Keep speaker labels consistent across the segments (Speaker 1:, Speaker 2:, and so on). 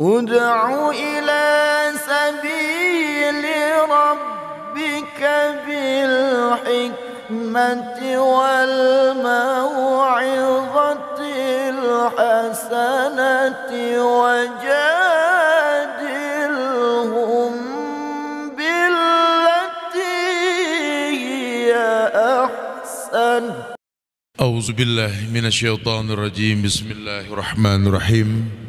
Speaker 1: ادع إلى سبيل ربك بالحكمة والموعظة الحسنة وجادلهم بالتي هي أحسن أعوذ بالله من الشيطان الرجيم بسم الله الرحمن الرحيم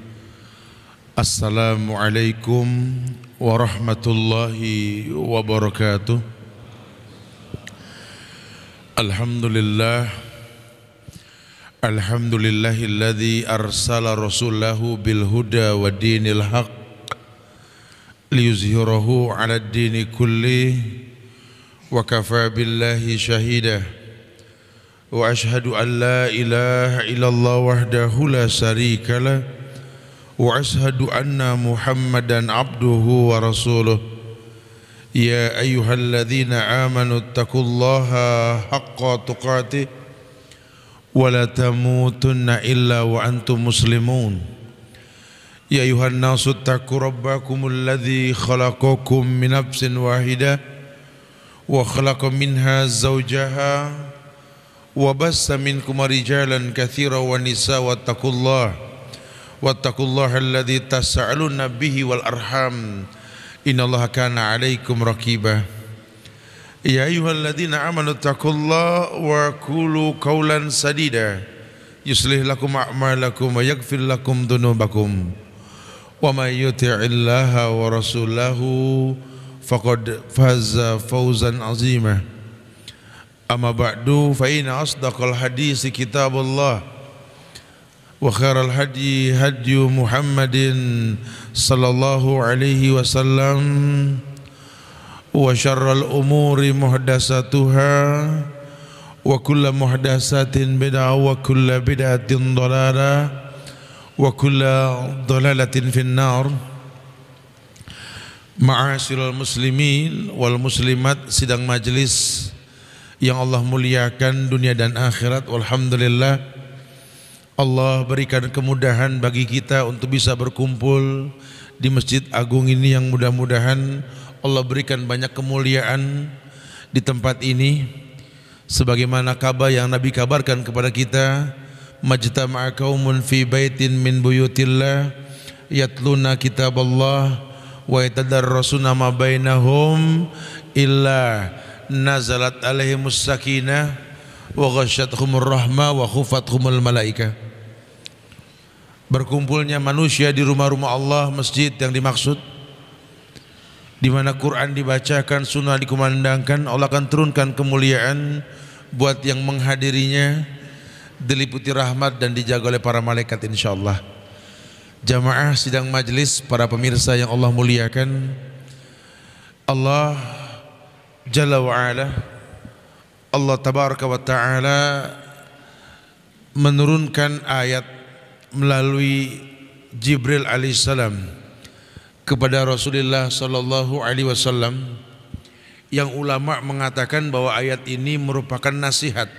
Speaker 1: السلام عليكم ورحمة الله وبركاته الحمد لله الحمد لله الذي أرسل رسوله بالهدى ودين الحق ليظهره على الدين كله وكفى بالله شهيدا وأشهد أن لا إله إلا الله وحده لا شريك له واشهد ان محمدا عبده ورسوله يا ايها الذين امنوا اتقوا الله حق تقاته ولا تموتن الا وانتم مسلمون يا ايها الناس اتقوا ربكم الذي خلقكم من نفس واحده وخلق منها زوجها وبث منكم رجالا كثيرا ونساء واتقوا الله واتقوا الله الذي تسألون به والأرحام إن الله كان عليكم رقيبا يا أيها الذين آمنوا اتقوا الله وقولوا قولا سديدا يصلح لكم أعمالكم ويغفر لكم ذنوبكم ومن يطع الله ورسوله فقد فاز فوزا عظيما أما بعد فإن أصدق الحديث كتاب الله وخير الهدي هدي محمد صلى الله عليه وسلم وشر الأمور محدثاتها وكل محدثات بدعة وكل بدعة ضلالة وكل ضلالة في النار Ma'asyiral المسلمين wal muslimat sidang majelis yang Allah muliakan dunia dan akhirat walhamdulillah Allah berikan kemudahan bagi kita untuk bisa berkumpul di masjid agung ini yang mudah-mudahan Allah berikan banyak kemuliaan di tempat ini sebagaimana kabar yang Nabi kabarkan kepada kita majtama'a qaumun fi baitin min buyutillah yatluna kitaballah wa yatadarrasuna ma bainahum illa nazalat alaihimus sakinah wa ghasyatuhumur rahma wa khufatuhumul malaika berkumpulnya manusia di rumah-rumah Allah masjid yang dimaksud di mana Quran dibacakan sunnah dikumandangkan Allah akan turunkan kemuliaan buat yang menghadirinya diliputi rahmat dan dijaga oleh para malaikat insyaallah jamaah sidang majlis para pemirsa yang Allah muliakan Allah Jalla wa'ala Allah tabaraka wa taala menurunkan ayat melalui Jibril alaihissalam kepada Rasulullah sallallahu alaihi wasallam yang ulama mengatakan bahwa ayat ini merupakan nasihat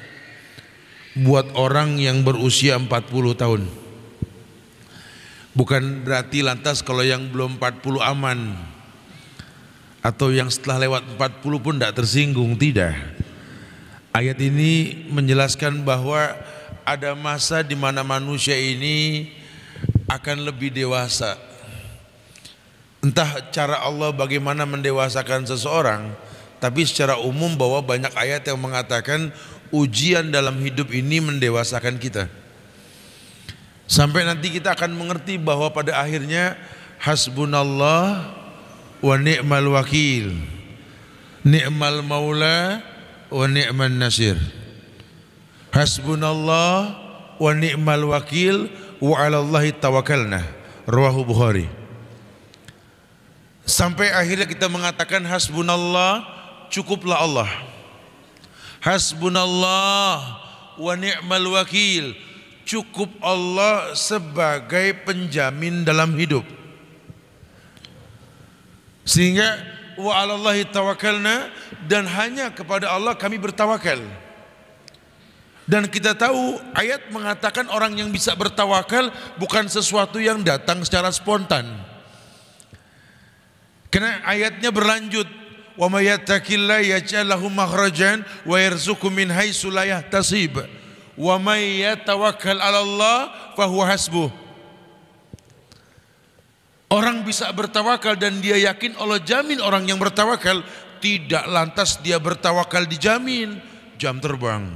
Speaker 1: buat orang yang berusia 40 tahun. Bukan berarti lantas kalau yang belum 40 aman atau yang setelah lewat 40 pun tidak tersinggung, tidak. Ayat ini menjelaskan bahwa ada masa di mana manusia ini akan lebih dewasa. Entah cara Allah bagaimana mendewasakan seseorang, tapi secara umum bahwa banyak ayat yang mengatakan ujian dalam hidup ini mendewasakan kita. Sampai nanti kita akan mengerti bahwa pada akhirnya hasbunallah wa ni'mal wakil. Ni'mal maula wa ni'man nasir hasbunallah wa ni'mal wakil wa 'alallahi tawakkalna rawahu bukhari sampai akhirnya kita mengatakan hasbunallah cukuplah Allah hasbunallah wa ni'mal wakil cukup Allah sebagai penjamin dalam hidup sehingga wa 'alallahi tawakkalna dan hanya kepada Allah kami bertawakal. Dan kita tahu ayat mengatakan orang yang bisa bertawakal bukan sesuatu yang datang secara spontan. Karena ayatnya berlanjut wa may yattaqillahi yaj'al lahu makhrajan wa yarzuqhu min haitsu la yahtasib wa may yatawakkal 'ala Allah fa huwa hasbuh. Orang bisa bertawakal dan dia yakin Allah jamin orang yang bertawakal tidak lantas dia bertawakal dijamin jam terbang.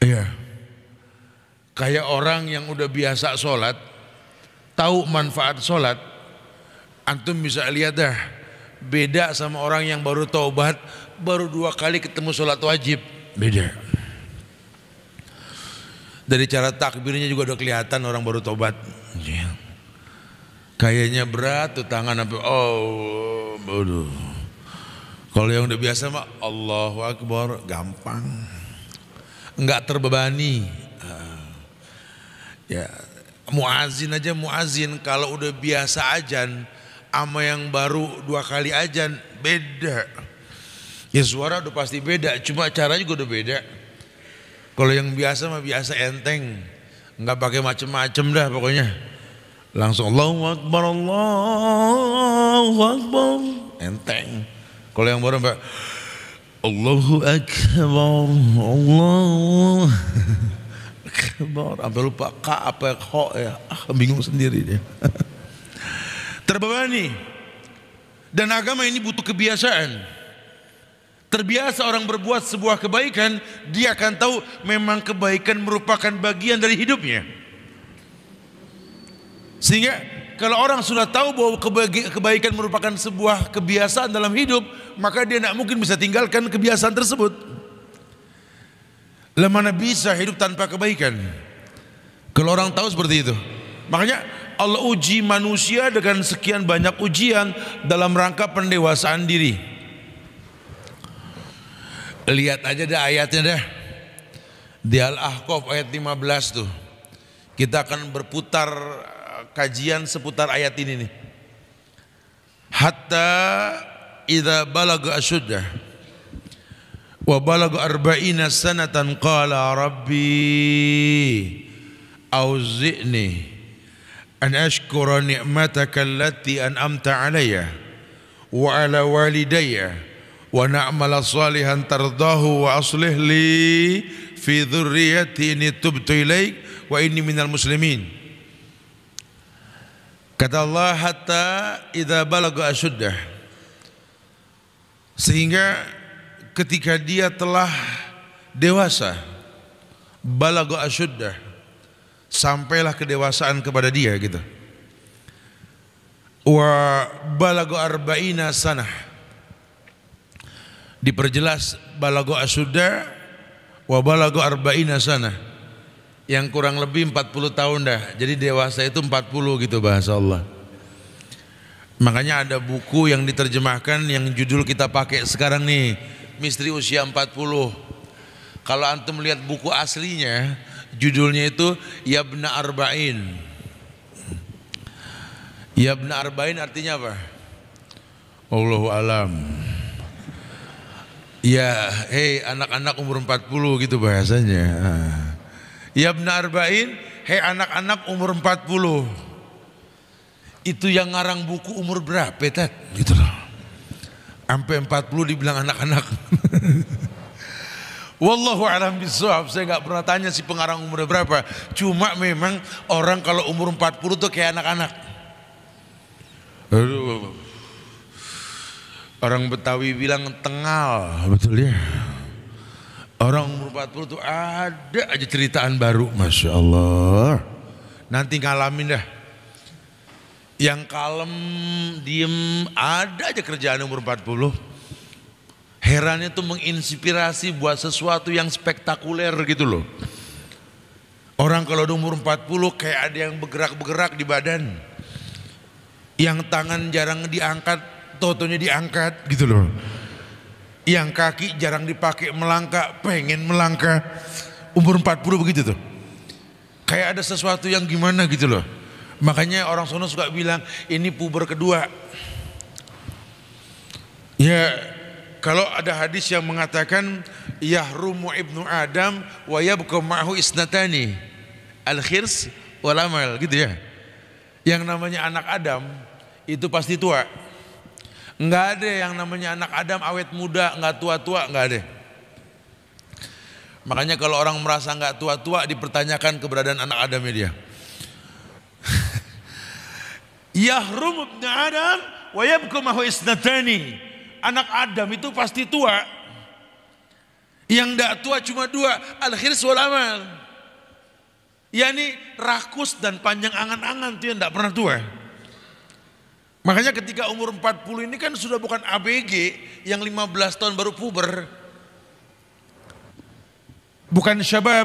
Speaker 1: Iya. Kayak orang yang udah biasa sholat, tahu manfaat sholat, antum bisa lihat dah beda sama orang yang baru taubat, baru dua kali ketemu sholat wajib, beda. Dari cara takbirnya juga udah kelihatan orang baru taubat. Yeah. Kayaknya berat tuh tangan apa oh, bodoh. Kalau yang udah biasa mah Allah Akbar gampang. Enggak terbebani. Uh, ya muazin aja muazin kalau udah biasa ajan ama yang baru dua kali ajan beda. Ya suara udah pasti beda, cuma caranya juga udah beda. Kalau yang biasa mah biasa enteng, nggak pakai macem-macem dah pokoknya langsung Allahu Akbar Allahu Akbar enteng kalau yang baru Allahu Akbar Allah Akbar sampai lupa ka apa kho ya ah, bingung sendiri dia terbebani dan agama ini butuh kebiasaan Terbiasa orang berbuat sebuah kebaikan, dia akan tahu memang kebaikan merupakan bagian dari hidupnya. Sehingga kalau orang sudah tahu bahwa kebaikan merupakan sebuah kebiasaan dalam hidup, maka dia tidak mungkin bisa tinggalkan kebiasaan tersebut. Lah mana bisa hidup tanpa kebaikan? Kalau orang tahu seperti itu. Makanya Allah uji manusia dengan sekian banyak ujian dalam rangka pendewasaan diri. Lihat aja deh ayatnya deh. Di Al-Ahqaf ayat 15 tuh. Kita akan berputar kajian seputar ayat ini nih. Hatta idza balaga asuddah wa balaga arba'ina sanatan qala rabbi auzi'ni an ashkura ni'mataka allati an'amta alayya wa ala walidayya wa na'mala salihan tardahu wa aslih li fi dhurriyyati inni tubtu ilaik wa inni minal muslimin Kata Allah hatta idza balagha ashuddah. Sehingga ketika dia telah dewasa balagha ashuddah sampailah kedewasaan kepada dia gitu. Wa balagha arba'ina sanah. Diperjelas balagha ashuddah wa balagha arba'ina sanah yang kurang lebih 40 tahun dah. Jadi dewasa itu 40 gitu bahasa Allah. Makanya ada buku yang diterjemahkan yang judul kita pakai sekarang nih, Misteri Usia 40. Kalau antum lihat buku aslinya, judulnya itu Yabna Arba'in. Yabna Arba'in artinya apa? Allahu alam. Ya, hei anak-anak umur 40 gitu bahasanya. Ah. Ya Ibn arba'in, hei anak-anak umur 40. Itu yang ngarang buku umur berapa, Tad. Gitu loh. Sampai 40 dibilang anak-anak. Wallahu alam bisawab. Saya nggak pernah tanya si pengarang umur berapa. Cuma memang orang kalau umur 40 tuh kayak anak-anak. Orang Betawi bilang tengal, betul ya. Orang umur 40 tuh ada aja ceritaan baru, masya Allah. Nanti ngalamin dah. Yang kalem, diem, ada aja kerjaan umur 40. Herannya tuh menginspirasi buat sesuatu yang spektakuler gitu loh. Orang kalau di umur 40 kayak ada yang bergerak-bergerak di badan. Yang tangan jarang diangkat, totonya diangkat gitu loh. Yang kaki jarang dipakai melangkah, pengen melangkah. Umur 40 begitu tuh. Kayak ada sesuatu yang gimana gitu loh. Makanya orang sono suka bilang ini puber kedua. Ya kalau ada hadis yang mengatakan yahrumu ibnu adam wa yabqa ma'hu isnatani al khirs wal amal gitu ya. Yang namanya anak Adam itu pasti tua. Enggak ada yang namanya anak Adam awet muda, enggak tua-tua, enggak ada. Makanya kalau orang merasa enggak tua-tua dipertanyakan keberadaan anak Adam dia. Yahrum ibn Adam wa yabku mahu isnatani. Anak Adam itu pasti tua. Yang enggak tua cuma dua, al-khirs wal amal. Yani rakus dan panjang angan-angan itu yang tidak pernah tua. Makanya ketika umur 40 ini kan sudah bukan ABG yang 15 tahun baru puber. Bukan syabab.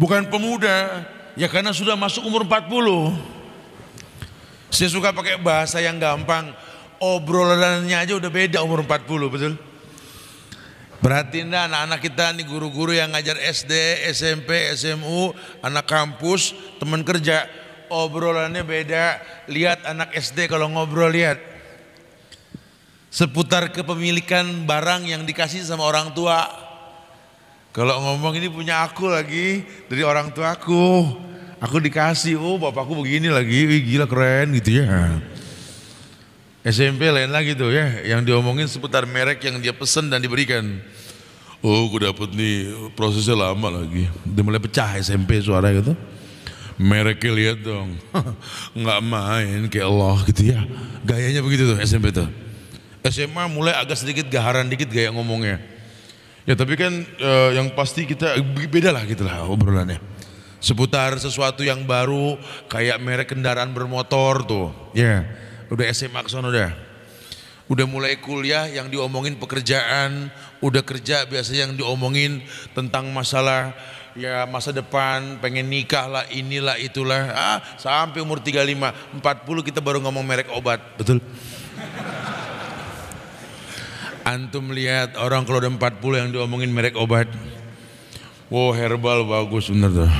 Speaker 1: Bukan pemuda. Ya karena sudah masuk umur 40. Saya suka pakai bahasa yang gampang. Obrolannya aja udah beda umur 40 betul. Berarti anak-anak kita nih guru-guru yang ngajar SD, SMP, SMU, anak kampus, teman kerja obrolannya beda. Lihat anak SD kalau ngobrol lihat. Seputar kepemilikan barang yang dikasih sama orang tua. Kalau ngomong ini punya aku lagi dari orang tuaku. Aku dikasih, oh bapakku begini lagi, Wih, gila keren gitu ya. SMP lain lagi tuh ya, yang diomongin seputar merek yang dia pesen dan diberikan. Oh, aku dapat nih prosesnya lama lagi. dia mulai pecah SMP suara gitu. Merek lihat dong nggak main kayak Allah gitu ya gayanya begitu tuh SMP tuh SMA mulai agak sedikit gaharan dikit gaya ngomongnya ya tapi kan eh, yang pasti kita beda lah gitulah obrolannya seputar sesuatu yang baru kayak merek kendaraan bermotor tuh ya yeah. udah SMA kesana udah udah mulai kuliah yang diomongin pekerjaan, udah kerja biasanya yang diomongin tentang masalah ya masa depan pengen nikah lah inilah itulah ah, sampai umur 35 40 kita baru ngomong merek obat betul antum lihat orang kalau udah 40 yang diomongin merek obat wow herbal bagus bener tuh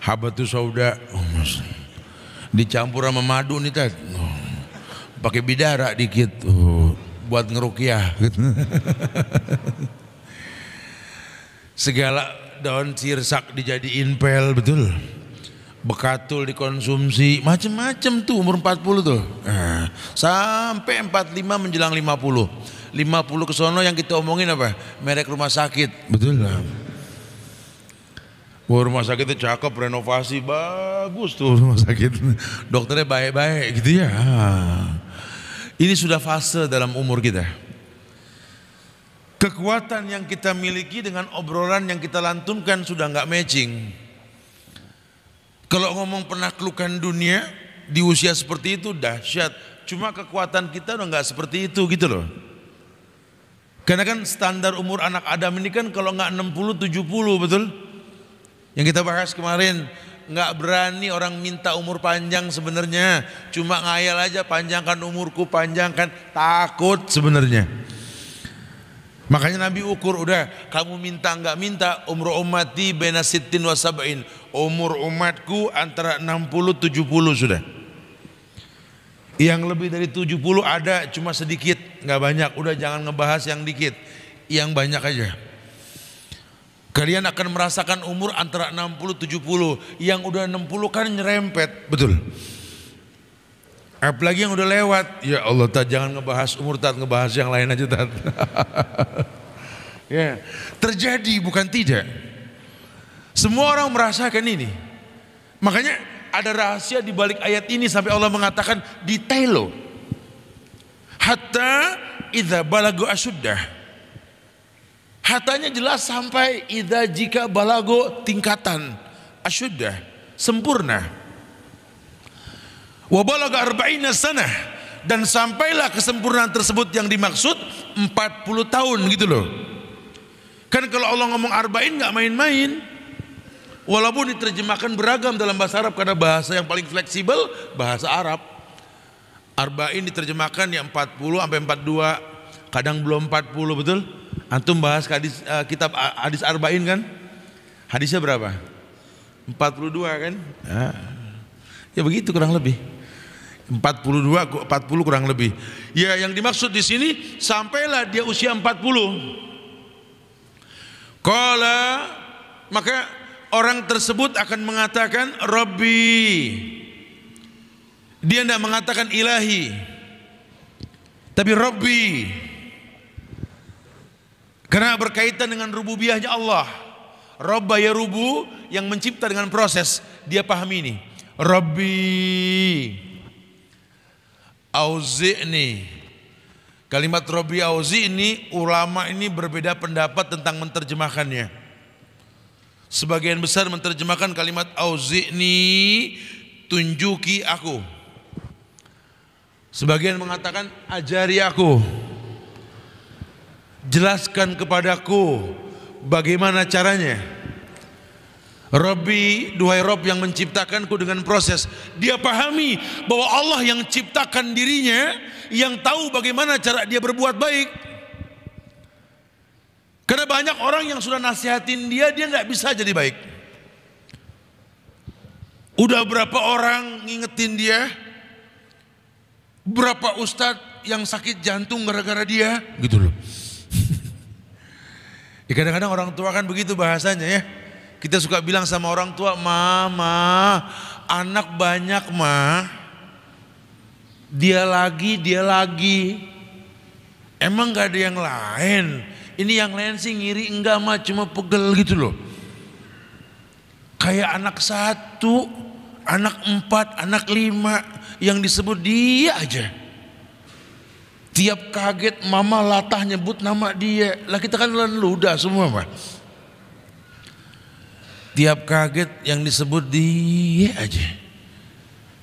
Speaker 1: habatus sauda oh, mas. dicampur sama madu nih tat oh. pakai bidara dikit oh. buat ngerukiah gitu. segala daun sirsak dijadiin pel betul bekatul dikonsumsi macem-macem tuh umur 40 tuh eh, sampai 45 menjelang 50 50 ke sono yang kita omongin apa merek rumah sakit betul lah Wah, rumah itu cakep, renovasi bagus tuh rumah sakit. Dokternya baik-baik gitu ya. Ini sudah fase dalam umur kita. Kekuatan yang kita miliki dengan obrolan yang kita lantunkan sudah nggak matching. Kalau ngomong penaklukan dunia di usia seperti itu dahsyat. Cuma kekuatan kita udah nggak seperti itu gitu loh. Karena kan standar umur anak Adam ini kan kalau nggak 60 70 betul? Yang kita bahas kemarin nggak berani orang minta umur panjang sebenarnya cuma ngayal aja panjangkan umurku panjangkan takut sebenarnya Makanya Nabi ukur udah kamu minta nggak minta umur umati benasitin wasabain umur umatku antara 60 70 sudah. Yang lebih dari 70 ada cuma sedikit nggak banyak udah jangan ngebahas yang dikit yang banyak aja. Kalian akan merasakan umur antara 60 70 yang udah 60 kan nyerempet betul. Apalagi yang udah lewat. Ya Allah, tat, jangan ngebahas umur tat, ngebahas yang lain aja tat. ya, terjadi bukan tidak. Semua orang merasakan ini. Makanya ada rahasia di balik ayat ini sampai Allah mengatakan detail loh. Hatta idza balagu asyuddah. Hatanya jelas sampai idza jika balago tingkatan asyuddah sempurna. Wabalaga arba'ina sanah dan sampailah kesempurnaan tersebut yang dimaksud 40 tahun gitu loh. Kan kalau Allah ngomong arba'in nggak main-main. Walaupun diterjemahkan beragam dalam bahasa Arab karena bahasa yang paling fleksibel bahasa Arab. Arba'in diterjemahkan ya 40 sampai 42, kadang belum 40 betul? Antum bahas hadis uh, kitab eh, hadis arba'in kan? Hadisnya berapa? 42 kan? Ya, ya begitu kurang lebih. 42 40 kurang lebih. Ya, yang dimaksud di sini sampailah dia usia 40. Qala maka orang tersebut akan mengatakan Rabbi. Dia tidak mengatakan ilahi. Tapi Rabbi. Karena berkaitan dengan rububiahnya Allah. Rabba ya rubu yang mencipta dengan proses. Dia pahami ini. Rabbi. Auzi ini Kalimat Robi Auzi ini ulama ini berbeda pendapat tentang menerjemahkannya. Sebagian besar menterjemahkan kalimat Auzi ini tunjuki aku. Sebagian mengatakan ajari aku. Jelaskan kepadaku bagaimana caranya. Robi, duhai Rob yang menciptakanku dengan proses. Dia pahami bahwa Allah yang ciptakan dirinya, yang tahu bagaimana cara dia berbuat baik. Karena banyak orang yang sudah nasihatin dia, dia nggak bisa jadi baik. Udah berapa orang ngingetin dia, berapa ustadz yang sakit jantung gara-gara dia, gitu loh. Ya, kadang-kadang orang tua kan begitu bahasanya ya. Kita suka bilang sama orang tua, "Mama, anak banyak, mah. Dia lagi, dia lagi. Emang gak ada yang lain? Ini yang lain sih ngiri enggak, mah cuma pegel gitu loh. Kayak anak satu, anak empat, anak lima yang disebut dia aja. Tiap kaget mama latah nyebut nama dia. Lah kita kan leludah semua, mah. Tiap kaget yang disebut dia aja.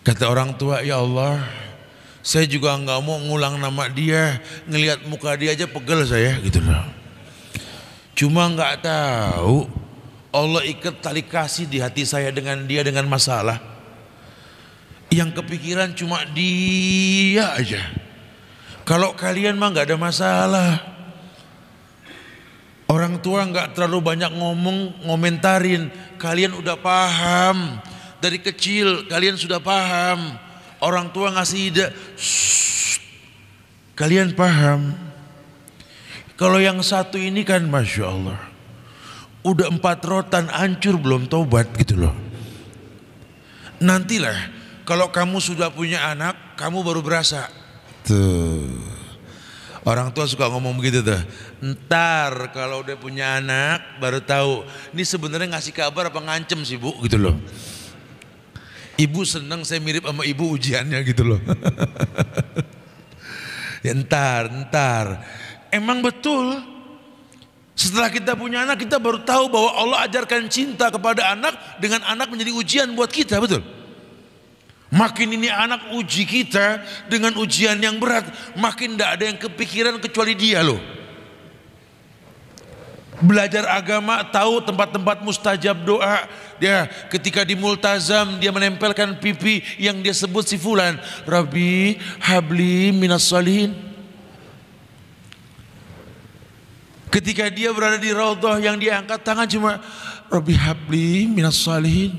Speaker 1: Kata orang tua, ya Allah, saya juga nggak mau ngulang nama dia, ngelihat muka dia aja pegel saya gitu loh. Cuma nggak tahu Allah ikat tali kasih di hati saya dengan dia dengan masalah. Yang kepikiran cuma dia aja. Kalau kalian mah nggak ada masalah. Orang tua nggak terlalu banyak ngomong, ngomentarin. Kalian udah paham. Dari kecil kalian sudah paham. Orang tua ngasih ide. kalian paham. Kalau yang satu ini kan Masya Allah. Udah empat rotan ancur belum tobat gitu loh. Nantilah kalau kamu sudah punya anak, kamu baru berasa. Tuh. Orang tua suka ngomong begitu tuh. Ntar kalau udah punya anak baru tahu. Ini sebenarnya ngasih kabar apa ngancem sih bu gitu loh. Ibu seneng saya mirip sama ibu ujiannya gitu loh. ya, ntar, ntar. Emang betul setelah kita punya anak kita baru tahu bahwa Allah ajarkan cinta kepada anak dengan anak menjadi ujian buat kita betul. Makin ini anak uji kita dengan ujian yang berat, makin tidak ada yang kepikiran kecuali dia loh belajar agama, tahu tempat-tempat mustajab doa. Dia ketika di multazam dia menempelkan pipi yang dia sebut si fulan, Rabbi habli minas salihin. Ketika dia berada di raudhah yang diangkat tangan cuma Rabbi habli minas salihin.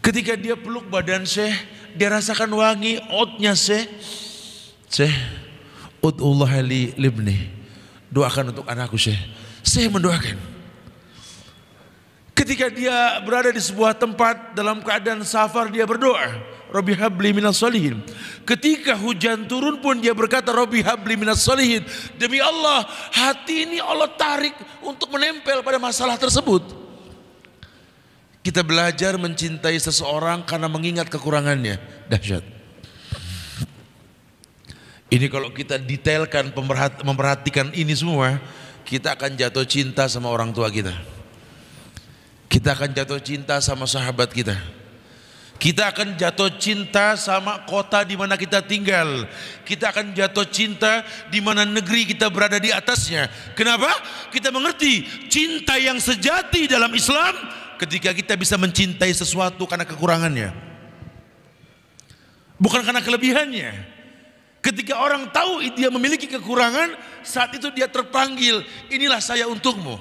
Speaker 1: Ketika dia peluk badan Syekh, dia rasakan wangi otnya Syekh. Syekh, udullah li libni doakan untuk anakku Syekh. Saya mendoakan. Ketika dia berada di sebuah tempat dalam keadaan safar dia berdoa. Rabbi habli minas solihin. Ketika hujan turun pun dia berkata Rabbi habli minas solihin. Demi Allah hati ini Allah tarik untuk menempel pada masalah tersebut. Kita belajar mencintai seseorang karena mengingat kekurangannya. Dahsyat. Ini kalau kita detailkan memperhatikan ini semua, kita akan jatuh cinta sama orang tua kita. Kita akan jatuh cinta sama sahabat kita. Kita akan jatuh cinta sama kota di mana kita tinggal. Kita akan jatuh cinta di mana negeri kita berada di atasnya. Kenapa? Kita mengerti cinta yang sejati dalam Islam ketika kita bisa mencintai sesuatu karena kekurangannya. Bukan karena kelebihannya. Ketika orang tahu dia memiliki kekurangan, saat itu dia terpanggil, inilah saya untukmu.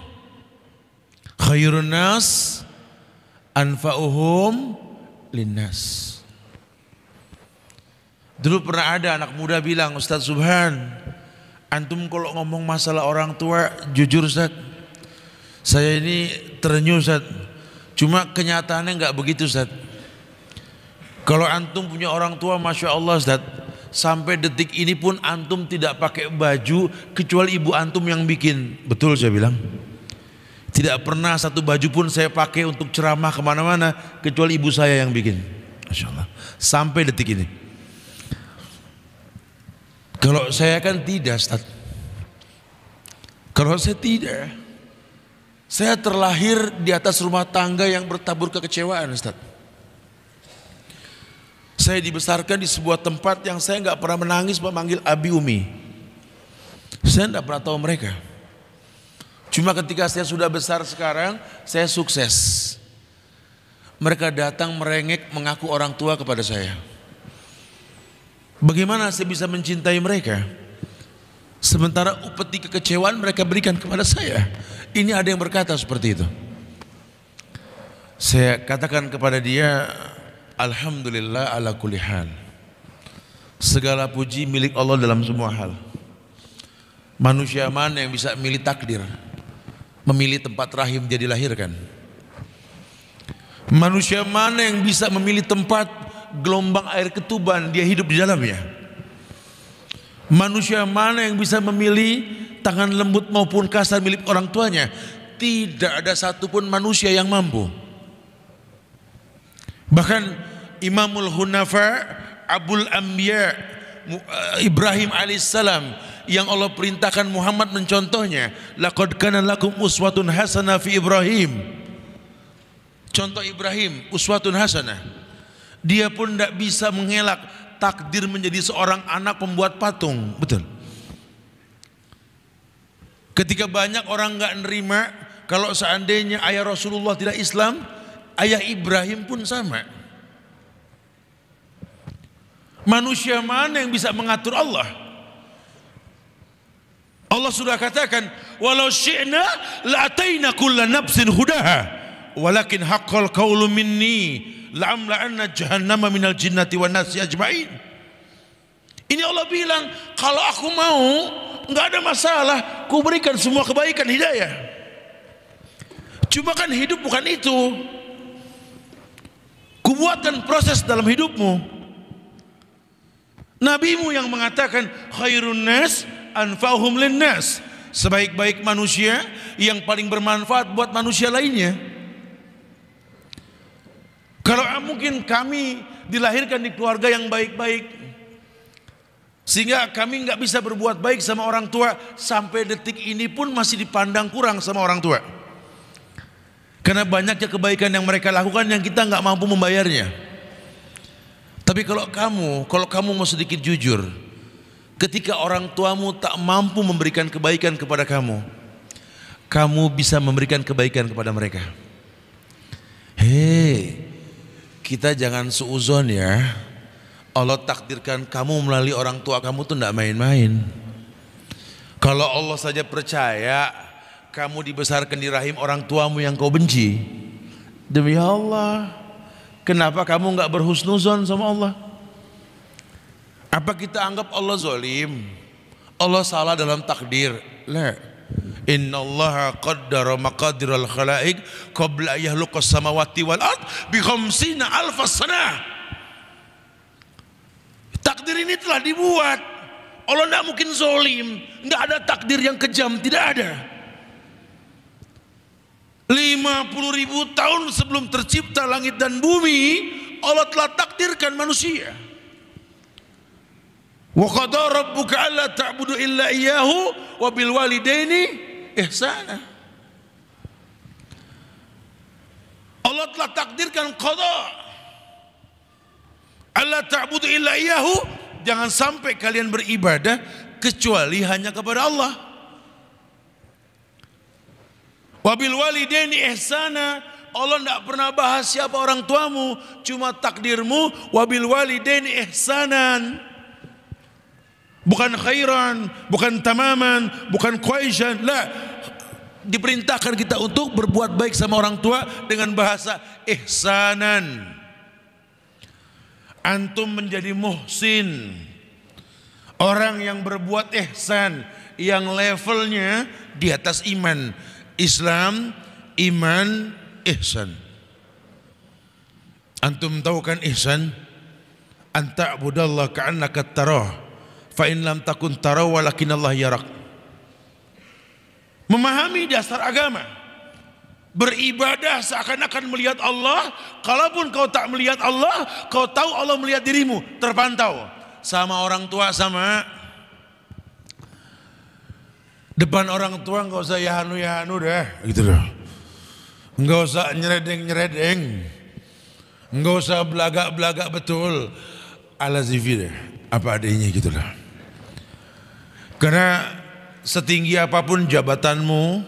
Speaker 1: Khairun nas anfa'uhum linnas. Dulu pernah ada anak muda bilang, Ustaz Subhan, antum kalau ngomong masalah orang tua, jujur Ustaz, saya ini terenyuh Ustaz. Cuma kenyataannya nggak begitu Ustaz. Kalau antum punya orang tua, Masya Allah Ustaz, Sampai detik ini pun antum tidak pakai baju kecuali ibu antum yang bikin. Betul saya bilang. Tidak pernah satu baju pun saya pakai untuk ceramah kemana-mana kecuali ibu saya yang bikin. Masya Allah. Sampai detik ini. Kalau saya kan tidak, Stad. Kalau saya tidak, saya terlahir di atas rumah tangga yang bertabur kekecewaan, Ustaz. Saya dibesarkan di sebuah tempat yang saya nggak pernah menangis memanggil Abi Umi. Saya nggak pernah tahu mereka. Cuma ketika saya sudah besar sekarang, saya sukses. Mereka datang merengek mengaku orang tua kepada saya. Bagaimana saya bisa mencintai mereka? Sementara upeti kekecewaan mereka berikan kepada saya. Ini ada yang berkata seperti itu. Saya katakan kepada dia, Alhamdulillah ala kulihan Segala puji milik Allah dalam semua hal. Manusia mana yang bisa milih takdir? Memilih tempat rahim jadi lahirkan. Manusia mana yang bisa memilih tempat gelombang air ketuban dia hidup di dalamnya? Manusia mana yang bisa memilih tangan lembut maupun kasar milik orang tuanya? Tidak ada satupun manusia yang mampu. Bahkan Imamul Hunafa Abul Ambiya eh, Ibrahim alaihissalam yang Allah perintahkan Muhammad mencontohnya laqad kana lakum uswatun hasanah fi Ibrahim contoh Ibrahim uswatun hasanah dia pun tidak bisa mengelak takdir menjadi seorang anak pembuat patung betul ketika banyak orang nggak nerima kalau seandainya ayah Rasulullah tidak Islam ayah Ibrahim pun sama Manusia mana yang bisa mengatur Allah? Allah sudah katakan, "Walau syi'na la'ataina kulla nafsin hudaha, walakin haqqal qawlu minni la'amla'anna jahannama minal jinnati wan nasi ajma'in." Ini Allah bilang, kalau aku mau, nggak ada masalah, Kuberikan semua kebaikan hidayah. Cuma kan hidup bukan itu. Kubuatkan proses dalam hidupmu. Nabimu yang mengatakan khairun nas anfa'uhum linnas. Sebaik-baik manusia yang paling bermanfaat buat manusia lainnya. Kalau ah, mungkin kami dilahirkan di keluarga yang baik-baik sehingga kami nggak bisa berbuat baik sama orang tua sampai detik ini pun masih dipandang kurang sama orang tua. Karena banyaknya kebaikan yang mereka lakukan yang kita nggak mampu membayarnya. Tapi kalau kamu, kalau kamu mau sedikit jujur, ketika orang tuamu tak mampu memberikan kebaikan kepada kamu, kamu bisa memberikan kebaikan kepada mereka. Hei, kita jangan seuzon ya. Allah takdirkan kamu melalui orang tua kamu tuh tidak main-main. Kalau Allah saja percaya kamu dibesarkan di rahim orang tuamu yang kau benci, demi Allah, Kenapa kamu nggak berhusnuzon sama Allah? Apa kita anggap Allah zalim? Allah salah dalam takdir? La. Inna Allah qaddara maqadir al khalaik qabla yahluqas samawati wal ard bi khamsina alf sanah. Takdir ini telah dibuat. Allah enggak mungkin zalim. Enggak ada takdir yang kejam. Tidak ada. 50 ribu tahun sebelum tercipta langit dan bumi Allah telah takdirkan manusia wa qadara rabbuka alla ta'budu illa iyyahu wa bil walidaini ihsana Allah telah takdirkan qada alla ta'budu illa iyyahu jangan sampai kalian beribadah kecuali hanya kepada Allah Wabil walidaini ihsana Allah tidak pernah bahas siapa orang tuamu, cuma takdirmu wabil walidaini ihsanan. Bukan khairan, bukan tamaman, bukan kuaishan lah. Diperintahkan kita untuk berbuat baik sama orang tua dengan bahasa ihsanan. Antum menjadi muhsin. Orang yang berbuat ihsan yang levelnya di atas iman Islam, iman, ihsan. Antum tahu kan ihsan? Anta budallah ka'annaka tarah fa in lam takun tarah walakin Allah yarak. Memahami dasar agama. Beribadah seakan-akan melihat Allah, kalaupun kau tak melihat Allah, kau tahu Allah melihat dirimu, terpantau. Sama orang tua sama Depan orang tua nggak usah ya anu ya anu deh, gitu loh. Nggak usah nyeredeng nyeredeng, nggak usah belagak belagak betul, ala zivir apa adanya gitu loh. Karena setinggi apapun jabatanmu,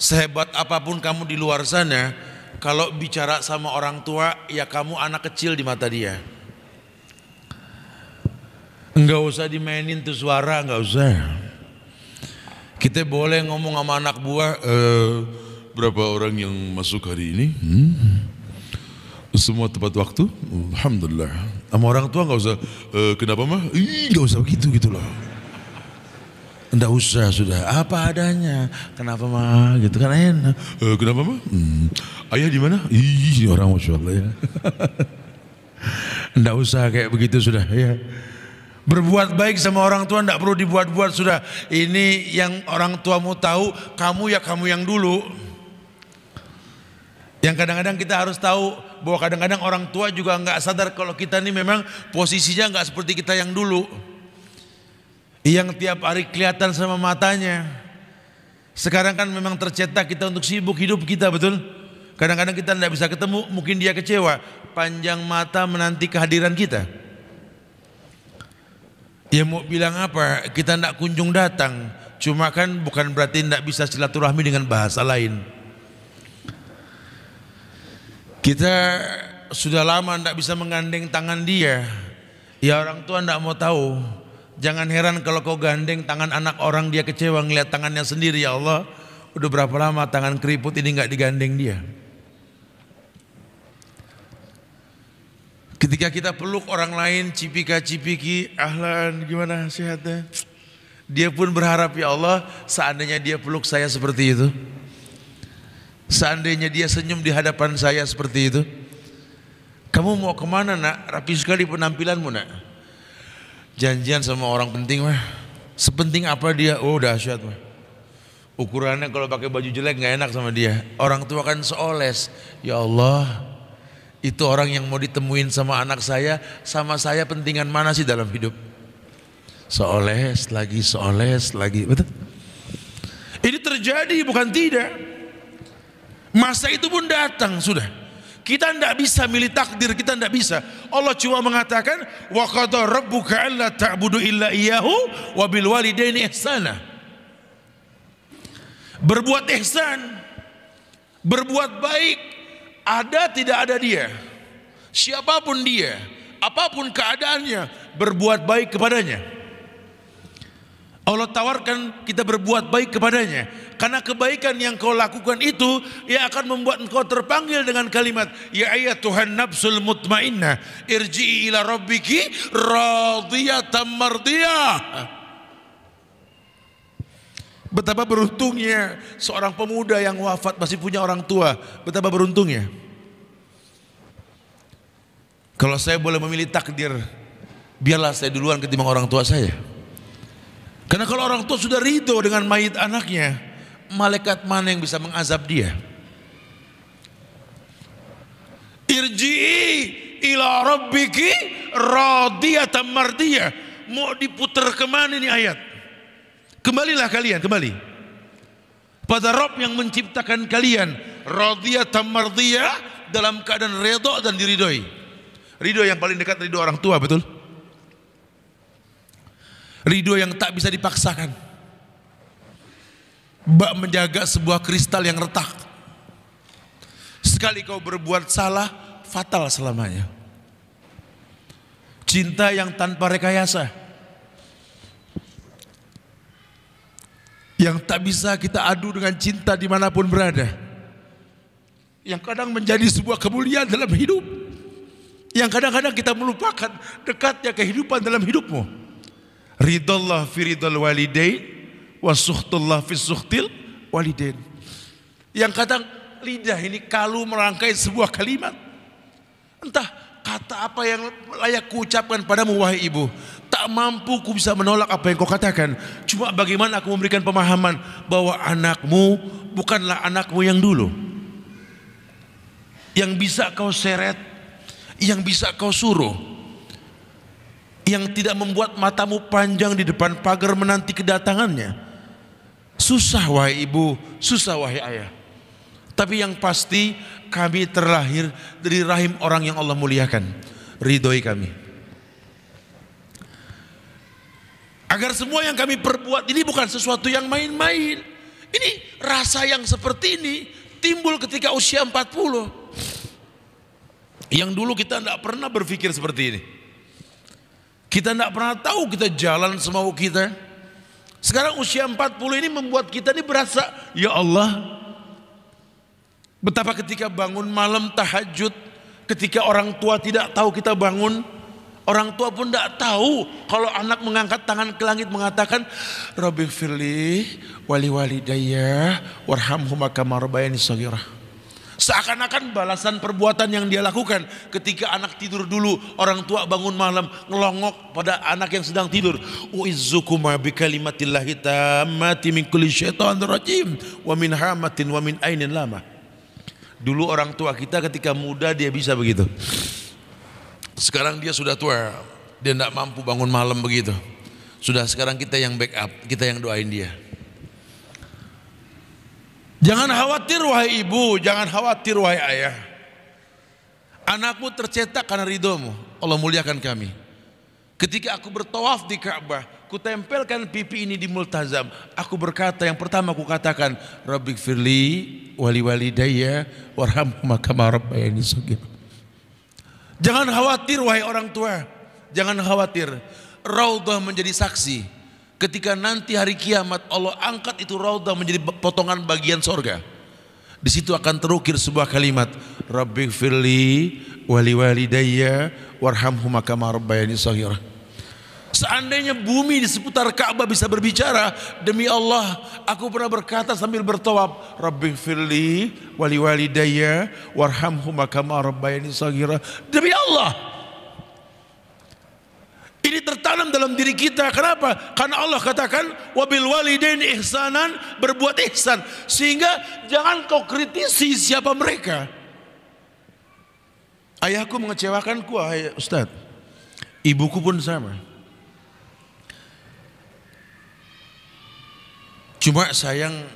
Speaker 1: sehebat apapun kamu di luar sana, kalau bicara sama orang tua, ya kamu anak kecil di mata dia. Enggak usah dimainin tuh suara, enggak usah. Kita boleh ngomong sama anak buah, e, berapa orang yang masuk hari ini? Hmm. Semua tepat waktu? Alhamdulillah. Sama orang tua nggak usah, e, kenapa mah? Ih, nggak usah begitu gitu loh. Enggak usah sudah, apa adanya. Kenapa mah? Gitu kan enak. E, kenapa mah? Hmm. Ayah di mana? Ih, orang masya Allah ya. Enggak usah kayak begitu sudah ya. Berbuat baik sama orang tua tidak perlu dibuat-buat sudah. Ini yang orang tuamu tahu, kamu ya kamu yang dulu. Yang kadang-kadang kita harus tahu bahwa kadang-kadang orang tua juga nggak sadar kalau kita ini memang posisinya nggak seperti kita yang dulu. Yang tiap hari kelihatan sama matanya. Sekarang kan memang tercetak kita untuk sibuk hidup kita betul. Kadang-kadang kita tidak bisa ketemu, mungkin dia kecewa. Panjang mata menanti kehadiran kita. Ya mau bilang apa? Kita tidak kunjung datang. Cuma kan bukan berarti tidak bisa silaturahmi dengan bahasa lain. Kita sudah lama tidak bisa mengandeng tangan dia. Ya orang tua tidak mau tahu. Jangan heran kalau kau gandeng tangan anak orang dia kecewa ngeliat tangannya sendiri ya Allah. Udah berapa lama tangan keriput ini nggak digandeng dia. Ketika kita peluk orang lain, cipika-cipiki, ahlan, gimana sehatnya? Dia pun berharap ya Allah, seandainya dia peluk saya seperti itu. Seandainya dia senyum di hadapan saya seperti itu. Kamu mau kemana nak? Rapi sekali penampilanmu nak. Janjian sama orang penting mah. Sepenting apa dia? Oh dahsyat mah. Ukurannya kalau pakai baju jelek nggak enak sama dia. Orang tua kan seoles. Ya Allah, itu orang yang mau ditemuin sama anak saya, sama saya pentingan mana sih dalam hidup? Seoles lagi, seoles lagi, betul? Ini terjadi bukan tidak. Masa itu pun datang sudah. Kita tidak bisa milih takdir, kita tidak bisa. Allah cuma mengatakan, wa rabbuka alla ta'budu illa iyyahu wa bil walidaini ihsana. Berbuat ihsan, berbuat baik, ada tidak ada dia. Siapapun dia, apapun keadaannya, berbuat baik kepadanya. Allah tawarkan kita berbuat baik kepadanya. Karena kebaikan yang kau lakukan itu ia akan membuat engkau terpanggil dengan kalimat ya ayat Tuhan nafsul mutmainnah irji'i ila rabbiki radiyatan mardiyah. Betapa beruntungnya seorang pemuda yang wafat masih punya orang tua. Betapa beruntungnya. Kalau saya boleh memilih takdir, biarlah saya duluan ketimbang orang tua saya. Karena kalau orang tua sudah ridho dengan mayit anaknya, malaikat mana yang bisa mengazab dia? Irji'i ila rabbiki radiyatan mardiyah. Mau diputar kemana ini ayat? Kembalilah kalian, kembali. Pada Rob yang menciptakan kalian, Rodia tamardia dalam keadaan redho dan diridoi, Ridho yang paling dekat ridho orang tua, betul? Ridho yang tak bisa dipaksakan. Bak menjaga sebuah kristal yang retak. Sekali kau berbuat salah, fatal selamanya. Cinta yang tanpa rekayasa yang tak bisa kita adu dengan cinta dimanapun berada, yang kadang menjadi sebuah kemuliaan dalam hidup, yang kadang-kadang kita melupakan dekatnya kehidupan dalam hidupmu. Ridallah fi ridal walidain wa suhtullah fi suhtil walidain. Yang kadang lidah ini kalau merangkai sebuah kalimat. Entah Kata apa yang layak kuucapkan padamu wahai ibu. Tak mampu ku bisa menolak apa yang kau katakan. Cuma bagaimana aku memberikan pemahaman bahwa anakmu bukanlah anakmu yang dulu. Yang bisa kau seret, yang bisa kau suruh. Yang tidak membuat matamu panjang di depan pagar menanti kedatangannya. Susah wahai ibu, susah wahai ayah. Tapi yang pasti kami terlahir dari rahim orang yang Allah muliakan. Ridhoi kami. Agar semua yang kami perbuat ini bukan sesuatu yang main-main. Ini rasa yang seperti ini timbul ketika usia 40. Yang dulu kita tidak pernah berpikir seperti ini. Kita tidak pernah tahu kita jalan semau kita. Sekarang usia 40 ini membuat kita ini berasa, ya Allah, Betapa ketika bangun malam tahajud, ketika orang tua tidak tahu kita bangun, orang tua pun tidak tahu kalau anak mengangkat tangan ke langit mengatakan, Rabbi Firli, wali wali daya, warham kamarbayani sagirah. Seakan-akan balasan perbuatan yang dia lakukan ketika anak tidur dulu, orang tua bangun malam ngelongok pada anak yang sedang tidur. Uizzukuma bi kalimatillahi tammati min kulli syaitanir rajim wa min hamatin wa min ainin lama. Dulu orang tua kita ketika muda dia bisa begitu. Sekarang dia sudah tua, dia tidak mampu bangun malam begitu. Sudah sekarang kita yang backup, kita yang doain dia. Jangan khawatir wahai ibu, jangan khawatir wahai ayah. Anakmu tercetak karena ridhomu. Allah muliakan kami. Ketika aku bertawaf di Ka'bah, kutempelkan pipi ini di multazam. Aku berkata yang pertama aku katakan, Rabbi firli wali warham warhamhuma kama ini saghira. Jangan khawatir wahai orang tua. Jangan khawatir. Ra'udah menjadi saksi. Ketika nanti hari kiamat Allah angkat itu Ra'udah menjadi potongan bagian sorga. Di situ akan terukir sebuah kalimat, Rabbi firli wali wali daya, kama rabbayani saghira. Seandainya bumi di seputar Ka'bah bisa berbicara, demi Allah, aku pernah berkata sambil bertawab, Rabbi firli wali walidayya warhamhuma kama rabbayani sagira. Demi Allah. Ini tertanam dalam diri kita. Kenapa? Karena Allah katakan wabil wali walidain ihsanan berbuat ihsan. Sehingga jangan kau kritisi siapa mereka. Ayahku mengecewakanku, ayah Ustaz. Ibuku pun sama. Cuma sayang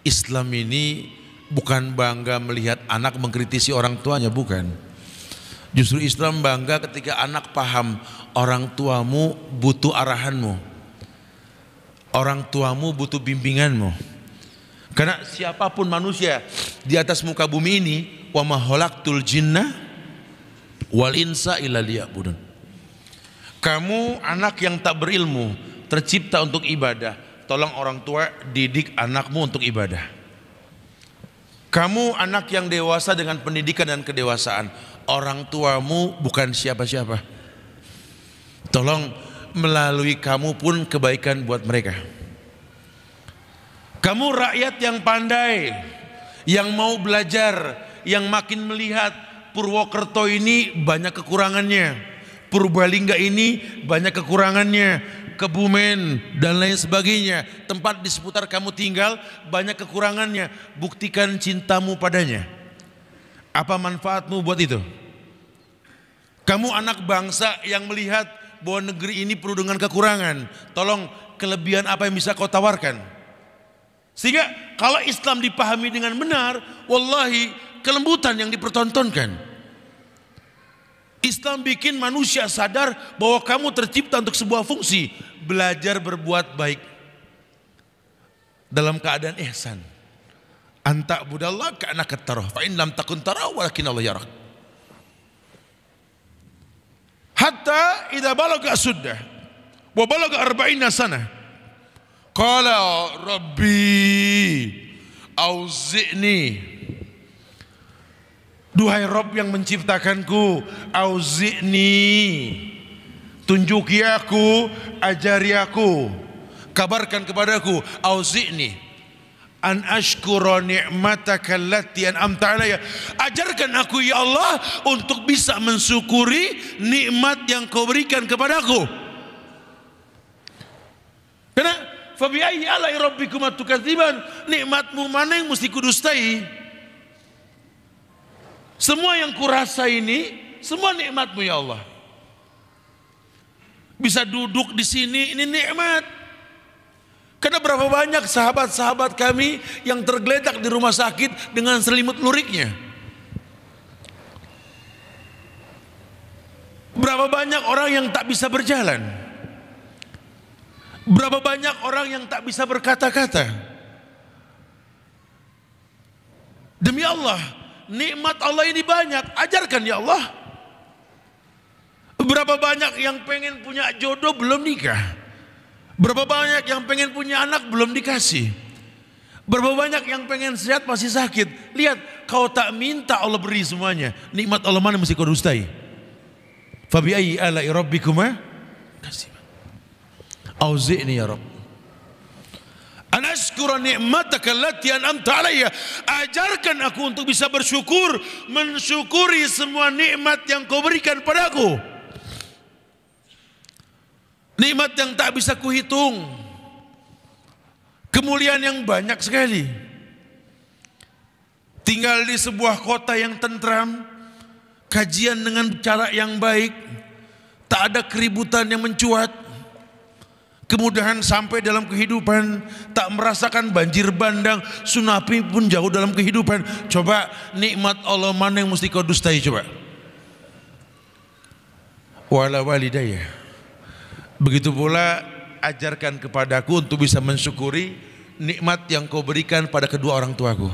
Speaker 1: Islam ini bukan bangga melihat anak mengkritisi orang tuanya, bukan. Justru Islam bangga ketika anak paham orang tuamu butuh arahanmu. Orang tuamu butuh bimbinganmu. Karena siapapun manusia di atas muka bumi ini wa maholaktul jinna wal insa illa liya'budun. Kamu anak yang tak berilmu, tercipta untuk ibadah tolong orang tua didik anakmu untuk ibadah. Kamu anak yang dewasa dengan pendidikan dan kedewasaan. Orang tuamu bukan siapa-siapa. Tolong melalui kamu pun kebaikan buat mereka. Kamu rakyat yang pandai, yang mau belajar, yang makin melihat Purwokerto ini banyak kekurangannya. Purbalingga ini banyak kekurangannya Kebumen, dan lain sebagainya. Tempat di seputar kamu tinggal banyak kekurangannya. Buktikan cintamu padanya. Apa manfaatmu buat itu? Kamu anak bangsa yang melihat bahwa negeri ini perlu dengan kekurangan. Tolong kelebihan apa yang bisa kau tawarkan. Sehingga kalau Islam dipahami dengan benar, wallahi kelembutan yang dipertontonkan Islam bikin manusia sadar bahwa kamu tercipta untuk sebuah fungsi, belajar berbuat baik dalam keadaan ihsan. antak budallah karena anak Fa'in lam takun tarah walakin Allah yarak. Hatta idha balaga suddah wa balaga 40 sana Kala rabbi auzi'ni Duhai Rob yang menciptakanku Auzi'ni Tunjuki aku Ajari aku Kabarkan kepadaku Auzi'ni An ashkura ni'mataka allati an'amta alayya Ajarkan aku ya Allah Untuk bisa mensyukuri Nikmat yang kau berikan kepadaku Karena Fabi'ayi alai rabbikuma tukadziban Nikmatmu mana yang mesti kudustai Nikmatmu semua yang kurasa ini, semua nikmatmu ya Allah. Bisa duduk di sini, ini nikmat. Karena berapa banyak sahabat-sahabat kami yang tergeletak di rumah sakit dengan selimut luriknya. Berapa banyak orang yang tak bisa berjalan? Berapa banyak orang yang tak bisa berkata-kata? Demi Allah, nikmat Allah ini banyak, ajarkan ya Allah. Berapa banyak yang pengen punya jodoh belum nikah? Berapa banyak yang pengen punya anak belum dikasih? Berapa banyak yang pengen sehat masih sakit? Lihat, kau tak minta Allah beri semuanya. Nikmat Allah mana mesti kau dustai? Fabi ayyi ala'i rabbikuma? Kasih. Auzi'ni ya Rabb. An ashkura ni'mataka allati an'amta alayya. Ajarkan aku untuk bisa bersyukur, mensyukuri semua nikmat yang kau berikan padaku. Nikmat yang tak bisa kuhitung. Kemuliaan yang banyak sekali. Tinggal di sebuah kota yang tentram, kajian dengan cara yang baik, tak ada keributan yang mencuat, kemudahan sampai dalam kehidupan, tak merasakan banjir bandang, sunapi pun jauh dalam kehidupan. Coba nikmat Allah mana yang mesti kau dustai coba? Wala walidaya. Begitu pula ajarkan kepadaku untuk bisa mensyukuri nikmat yang kau berikan pada kedua orang tuaku.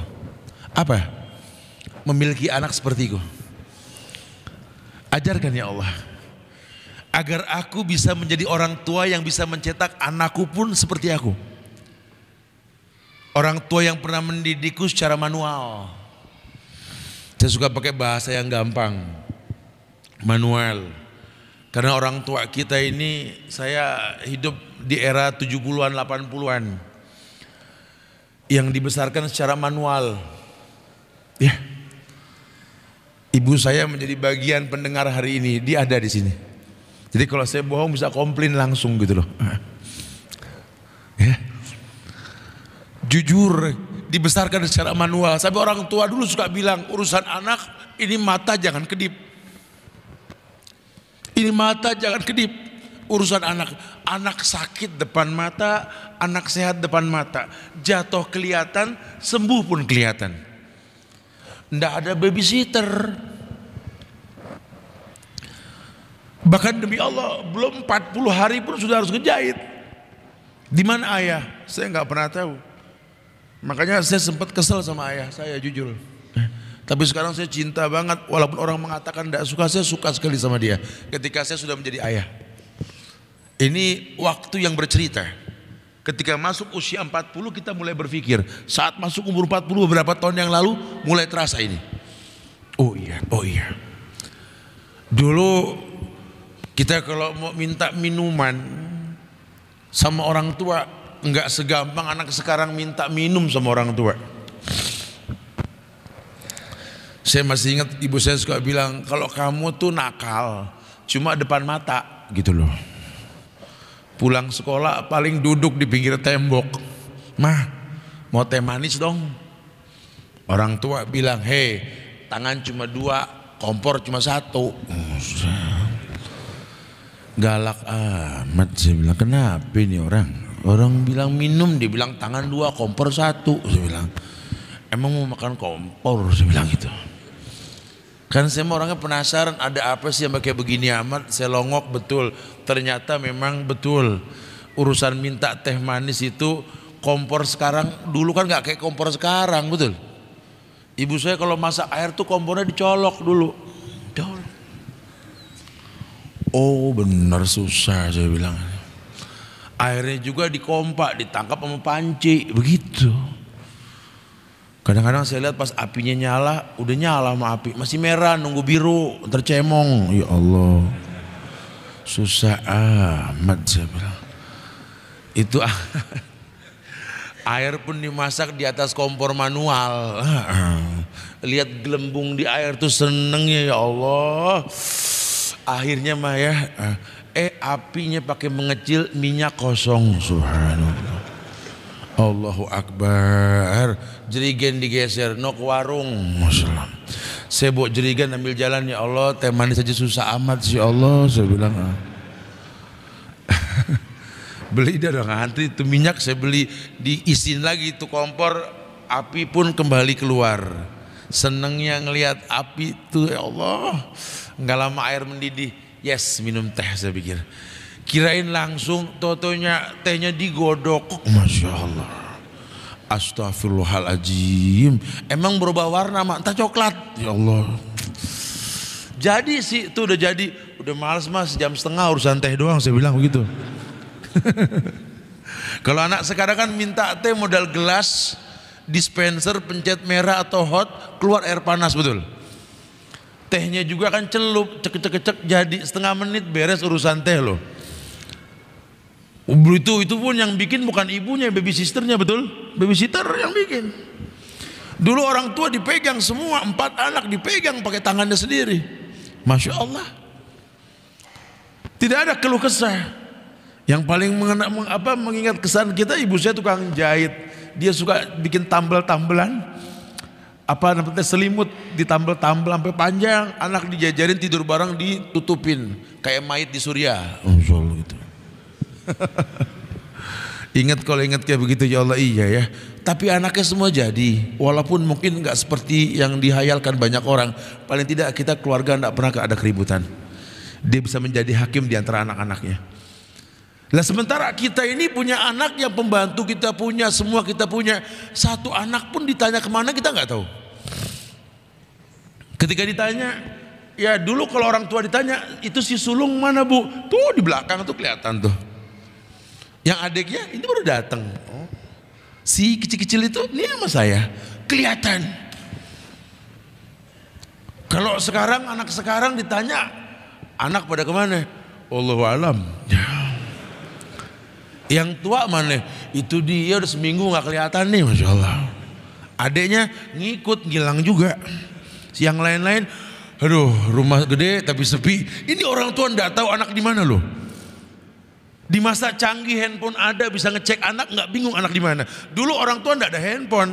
Speaker 1: Apa? Memiliki anak sepertiku. Ajarkan ya Allah agar aku bisa menjadi orang tua yang bisa mencetak anakku pun seperti aku. Orang tua yang pernah mendidikku secara manual. Saya suka pakai bahasa yang gampang. Manual. Karena orang tua kita ini saya hidup di era 70-an 80-an. Yang dibesarkan secara manual. Ya. Ibu saya menjadi bagian pendengar hari ini, dia ada di sini. Jadi kalau saya bohong bisa komplain langsung gitu loh. Ya. Jujur dibesarkan secara manual. Sampai orang tua dulu suka bilang urusan anak ini mata jangan kedip. Ini mata jangan kedip. Urusan anak, anak sakit depan mata, anak sehat depan mata. Jatuh kelihatan, sembuh pun kelihatan. Tidak ada babysitter. Bahkan demi Allah belum 40 hari pun sudah harus ngejahit. Di mana ayah? Saya nggak pernah tahu. Makanya saya sempat kesel sama ayah saya jujur. Eh, tapi sekarang saya cinta banget walaupun orang mengatakan tidak suka saya suka sekali sama dia ketika saya sudah menjadi ayah. Ini waktu yang bercerita. Ketika masuk usia 40 kita mulai berpikir. Saat masuk umur 40 beberapa tahun yang lalu mulai terasa ini. Oh iya, oh iya. Dulu kita kalau mau minta minuman sama orang tua nggak segampang anak sekarang minta minum sama orang tua. Saya masih ingat ibu saya suka bilang kalau kamu tuh nakal cuma depan mata gitu loh. Pulang sekolah paling duduk di pinggir tembok. Mah mau teh manis dong. Orang tua bilang hei tangan cuma dua kompor cuma satu. Oh, galak amat sih bilang kenapa ini orang orang bilang minum dia bilang tangan dua kompor satu saya bilang emang mau makan kompor saya bilang gitu kan saya mau orangnya penasaran ada apa sih yang pakai begini amat saya longok betul ternyata memang betul urusan minta teh manis itu kompor sekarang dulu kan nggak kayak kompor sekarang betul ibu saya kalau masak air tuh kompornya dicolok dulu dulu Oh benar susah saya bilang. Akhirnya juga dikompak, ditangkap sama panci, begitu. Kadang-kadang saya lihat pas apinya nyala, udah nyala sama api, masih merah, nunggu biru, tercemong. Ya Allah, susah amat saya bilang. Itu air pun dimasak di atas kompor manual. Lihat gelembung di air tuh senengnya ya Allah. Akhirnya mah ya, eh, eh apinya pakai mengecil, minyak kosong. Subhanallah. Allahu Akbar. Jerigen digeser, nok warung. Masalah. Saya buat jerigen ambil jalan ya Allah, teh manis aja susah amat sih Allah. Saya bilang, ah. beli dah dong antri itu minyak saya beli diisin lagi itu kompor api pun kembali keluar senengnya ngelihat api itu ya Allah nggak lama air mendidih yes minum teh saya pikir kirain langsung totonya tehnya digodok masya Allah Astagfirullahaladzim emang berubah warna mak entah coklat ya Allah jadi sih itu udah jadi udah males mas jam setengah urusan teh doang saya bilang begitu kalau anak sekarang kan minta teh modal gelas dispenser pencet merah atau hot keluar air panas betul tehnya juga kan celup cek cek cek jadi setengah menit beres urusan teh loh itu itu pun yang bikin bukan ibunya baby sisternya betul baby sister yang bikin dulu orang tua dipegang semua empat anak dipegang pakai tangannya sendiri masya Allah tidak ada keluh kesah yang paling mengena, apa, mengingat kesan kita ibu saya tukang jahit dia suka bikin tambel-tambelan apa namanya selimut ditambal-tambal sampai panjang, anak dijajarin tidur bareng ditutupin kayak mayit di surya gitu. ingat kalau ingat kayak begitu ya Allah iya ya. Tapi anaknya semua jadi, walaupun mungkin nggak seperti yang dihayalkan banyak orang. Paling tidak kita keluarga nggak pernah ada keributan. Dia bisa menjadi hakim di antara anak-anaknya. Nah sementara kita ini punya anak yang pembantu kita punya, semua kita punya. Satu anak pun ditanya kemana kita nggak tahu. Ketika ditanya, ya dulu kalau orang tua ditanya, itu si sulung mana bu? Tuh di belakang tuh kelihatan tuh. Yang adiknya ini baru datang. Oh. Si kecil-kecil itu ini sama saya. Kelihatan. Kalau sekarang anak sekarang ditanya, anak pada kemana? Allah alam. Ya. Yang tua mana? Itu dia udah seminggu gak kelihatan nih, masya Allah. Adiknya ngikut ngilang juga. Yang lain-lain, aduh rumah gede tapi sepi. Ini orang tua tidak tahu anak di mana loh. Di masa canggih handphone ada bisa ngecek anak nggak bingung anak di mana. Dulu orang tua tidak ada handphone.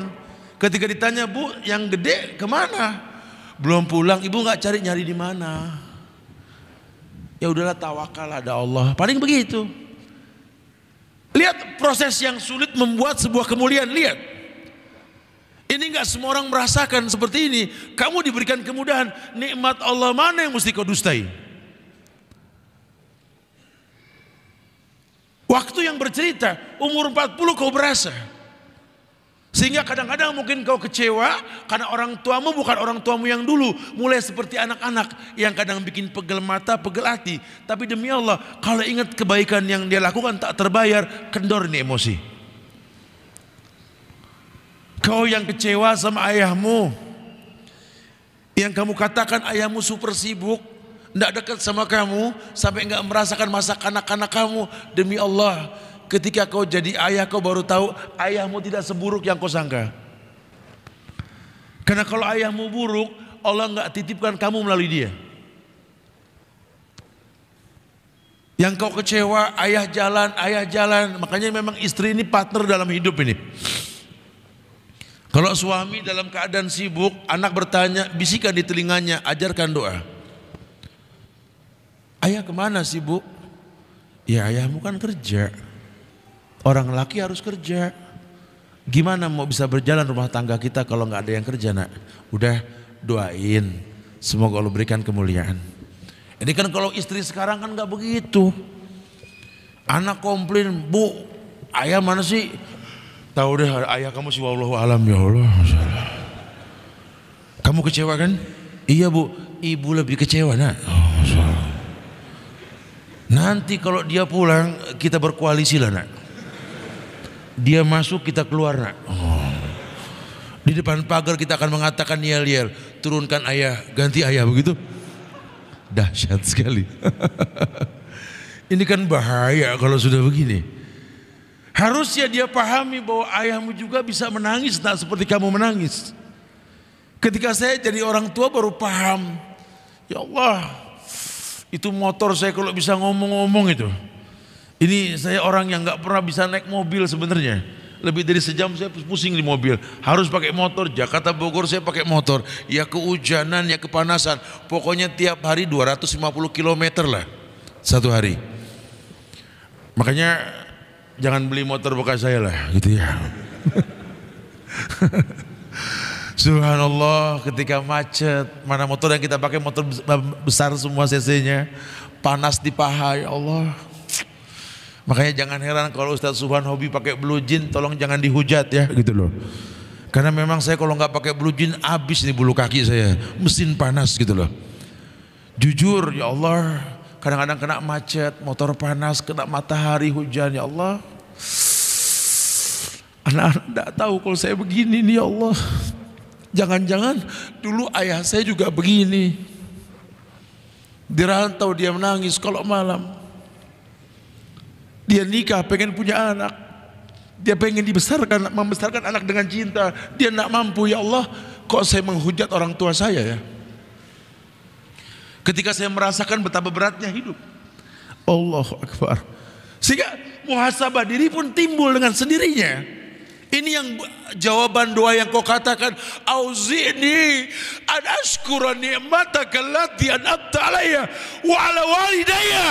Speaker 1: Ketika ditanya bu yang gede kemana? Belum pulang ibu nggak cari nyari di mana. Ya udahlah tawakal ada Allah. Paling begitu. Lihat proses yang sulit membuat sebuah kemuliaan. Lihat ini nggak semua orang merasakan seperti ini. Kamu diberikan kemudahan, nikmat Allah mana yang mesti kau dustai? Waktu yang bercerita, umur 40 kau berasa. Sehingga kadang-kadang mungkin kau kecewa karena orang tuamu bukan orang tuamu yang dulu. Mulai seperti anak-anak yang kadang bikin pegel mata, pegel hati. Tapi demi Allah, kalau ingat kebaikan yang dia lakukan tak terbayar, kendor nih emosi. Kau yang kecewa sama ayahmu Yang kamu katakan ayahmu super sibuk Tidak dekat sama kamu Sampai nggak merasakan masa kanak-kanak kamu Demi Allah Ketika kau jadi ayah kau baru tahu Ayahmu tidak seburuk yang kau sangka Karena kalau ayahmu buruk Allah nggak titipkan kamu melalui dia Yang kau kecewa ayah jalan, ayah jalan Makanya memang istri ini partner dalam hidup ini kalau suami dalam keadaan sibuk, anak bertanya, bisikan di telinganya, ajarkan doa. Ayah kemana sih bu? Ya ayahmu kan kerja. Orang laki harus kerja. Gimana mau bisa berjalan rumah tangga kita kalau nggak ada yang kerja nak? Udah doain. Semoga Allah berikan kemuliaan. Ini kan kalau istri sekarang kan nggak begitu. Anak komplain, bu ayah mana sih Tahu deh ayah kamu si wallahu alam ya Allah. Kamu kecewa kan? Iya bu, ibu lebih kecewa nak. Nanti kalau dia pulang kita berkoalisi lah nak. Dia masuk kita keluar nak. Di depan pagar kita akan mengatakan yel-yel. Turunkan ayah, ganti ayah begitu. Dahsyat sekali. Ini kan bahaya kalau sudah begini. Harusnya dia pahami bahwa ayahmu juga bisa menangis tak seperti kamu menangis. Ketika saya jadi orang tua baru paham. Ya Allah, itu motor saya kalau bisa ngomong-ngomong itu. Ini saya orang yang gak pernah bisa naik mobil sebenarnya. Lebih dari sejam saya pusing di mobil. Harus pakai motor. Jakarta Bogor saya pakai motor. Ya kehujanan, ya kepanasan. Pokoknya tiap hari 250 km lah. Satu hari. Makanya jangan beli motor bekas saya lah gitu ya. Subhanallah ketika macet mana motor yang kita pakai motor besar semua cc-nya panas di paha ya Allah makanya jangan heran kalau Ustadz Subhan hobi pakai blue jean tolong jangan dihujat ya gitu loh karena memang saya kalau nggak pakai blue jean habis nih bulu kaki saya mesin panas gitu loh jujur ya Allah Kadang-kadang kena macet, motor panas, kena matahari, hujan. Ya Allah. Anak-anak tidak tahu kalau saya begini nih ya Allah. Jangan-jangan dulu ayah saya juga begini. Dirantau dia menangis kalau malam. Dia nikah pengen punya anak. Dia pengen dibesarkan, membesarkan anak dengan cinta. Dia tidak mampu ya Allah. Kok saya menghujat orang tua saya ya? Ketika saya merasakan betapa beratnya hidup. Allah Akbar. Sehingga muhasabah diri pun timbul dengan sendirinya. Ini yang jawaban doa yang kau katakan auzini an ashkura ni'mataka allati an'amta alaya wa ala walidayya.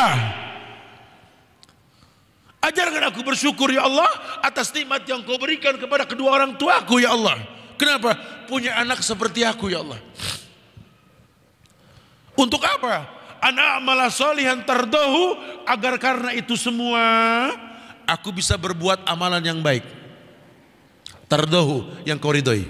Speaker 1: Ajarkan aku bersyukur ya Allah atas nikmat yang kau berikan kepada kedua orang tuaku ya Allah. Kenapa? Punya anak seperti aku ya Allah. Untuk apa? Anak amala solihan terdohu agar karena itu semua aku bisa berbuat amalan yang baik. Terdohu yang koridoi.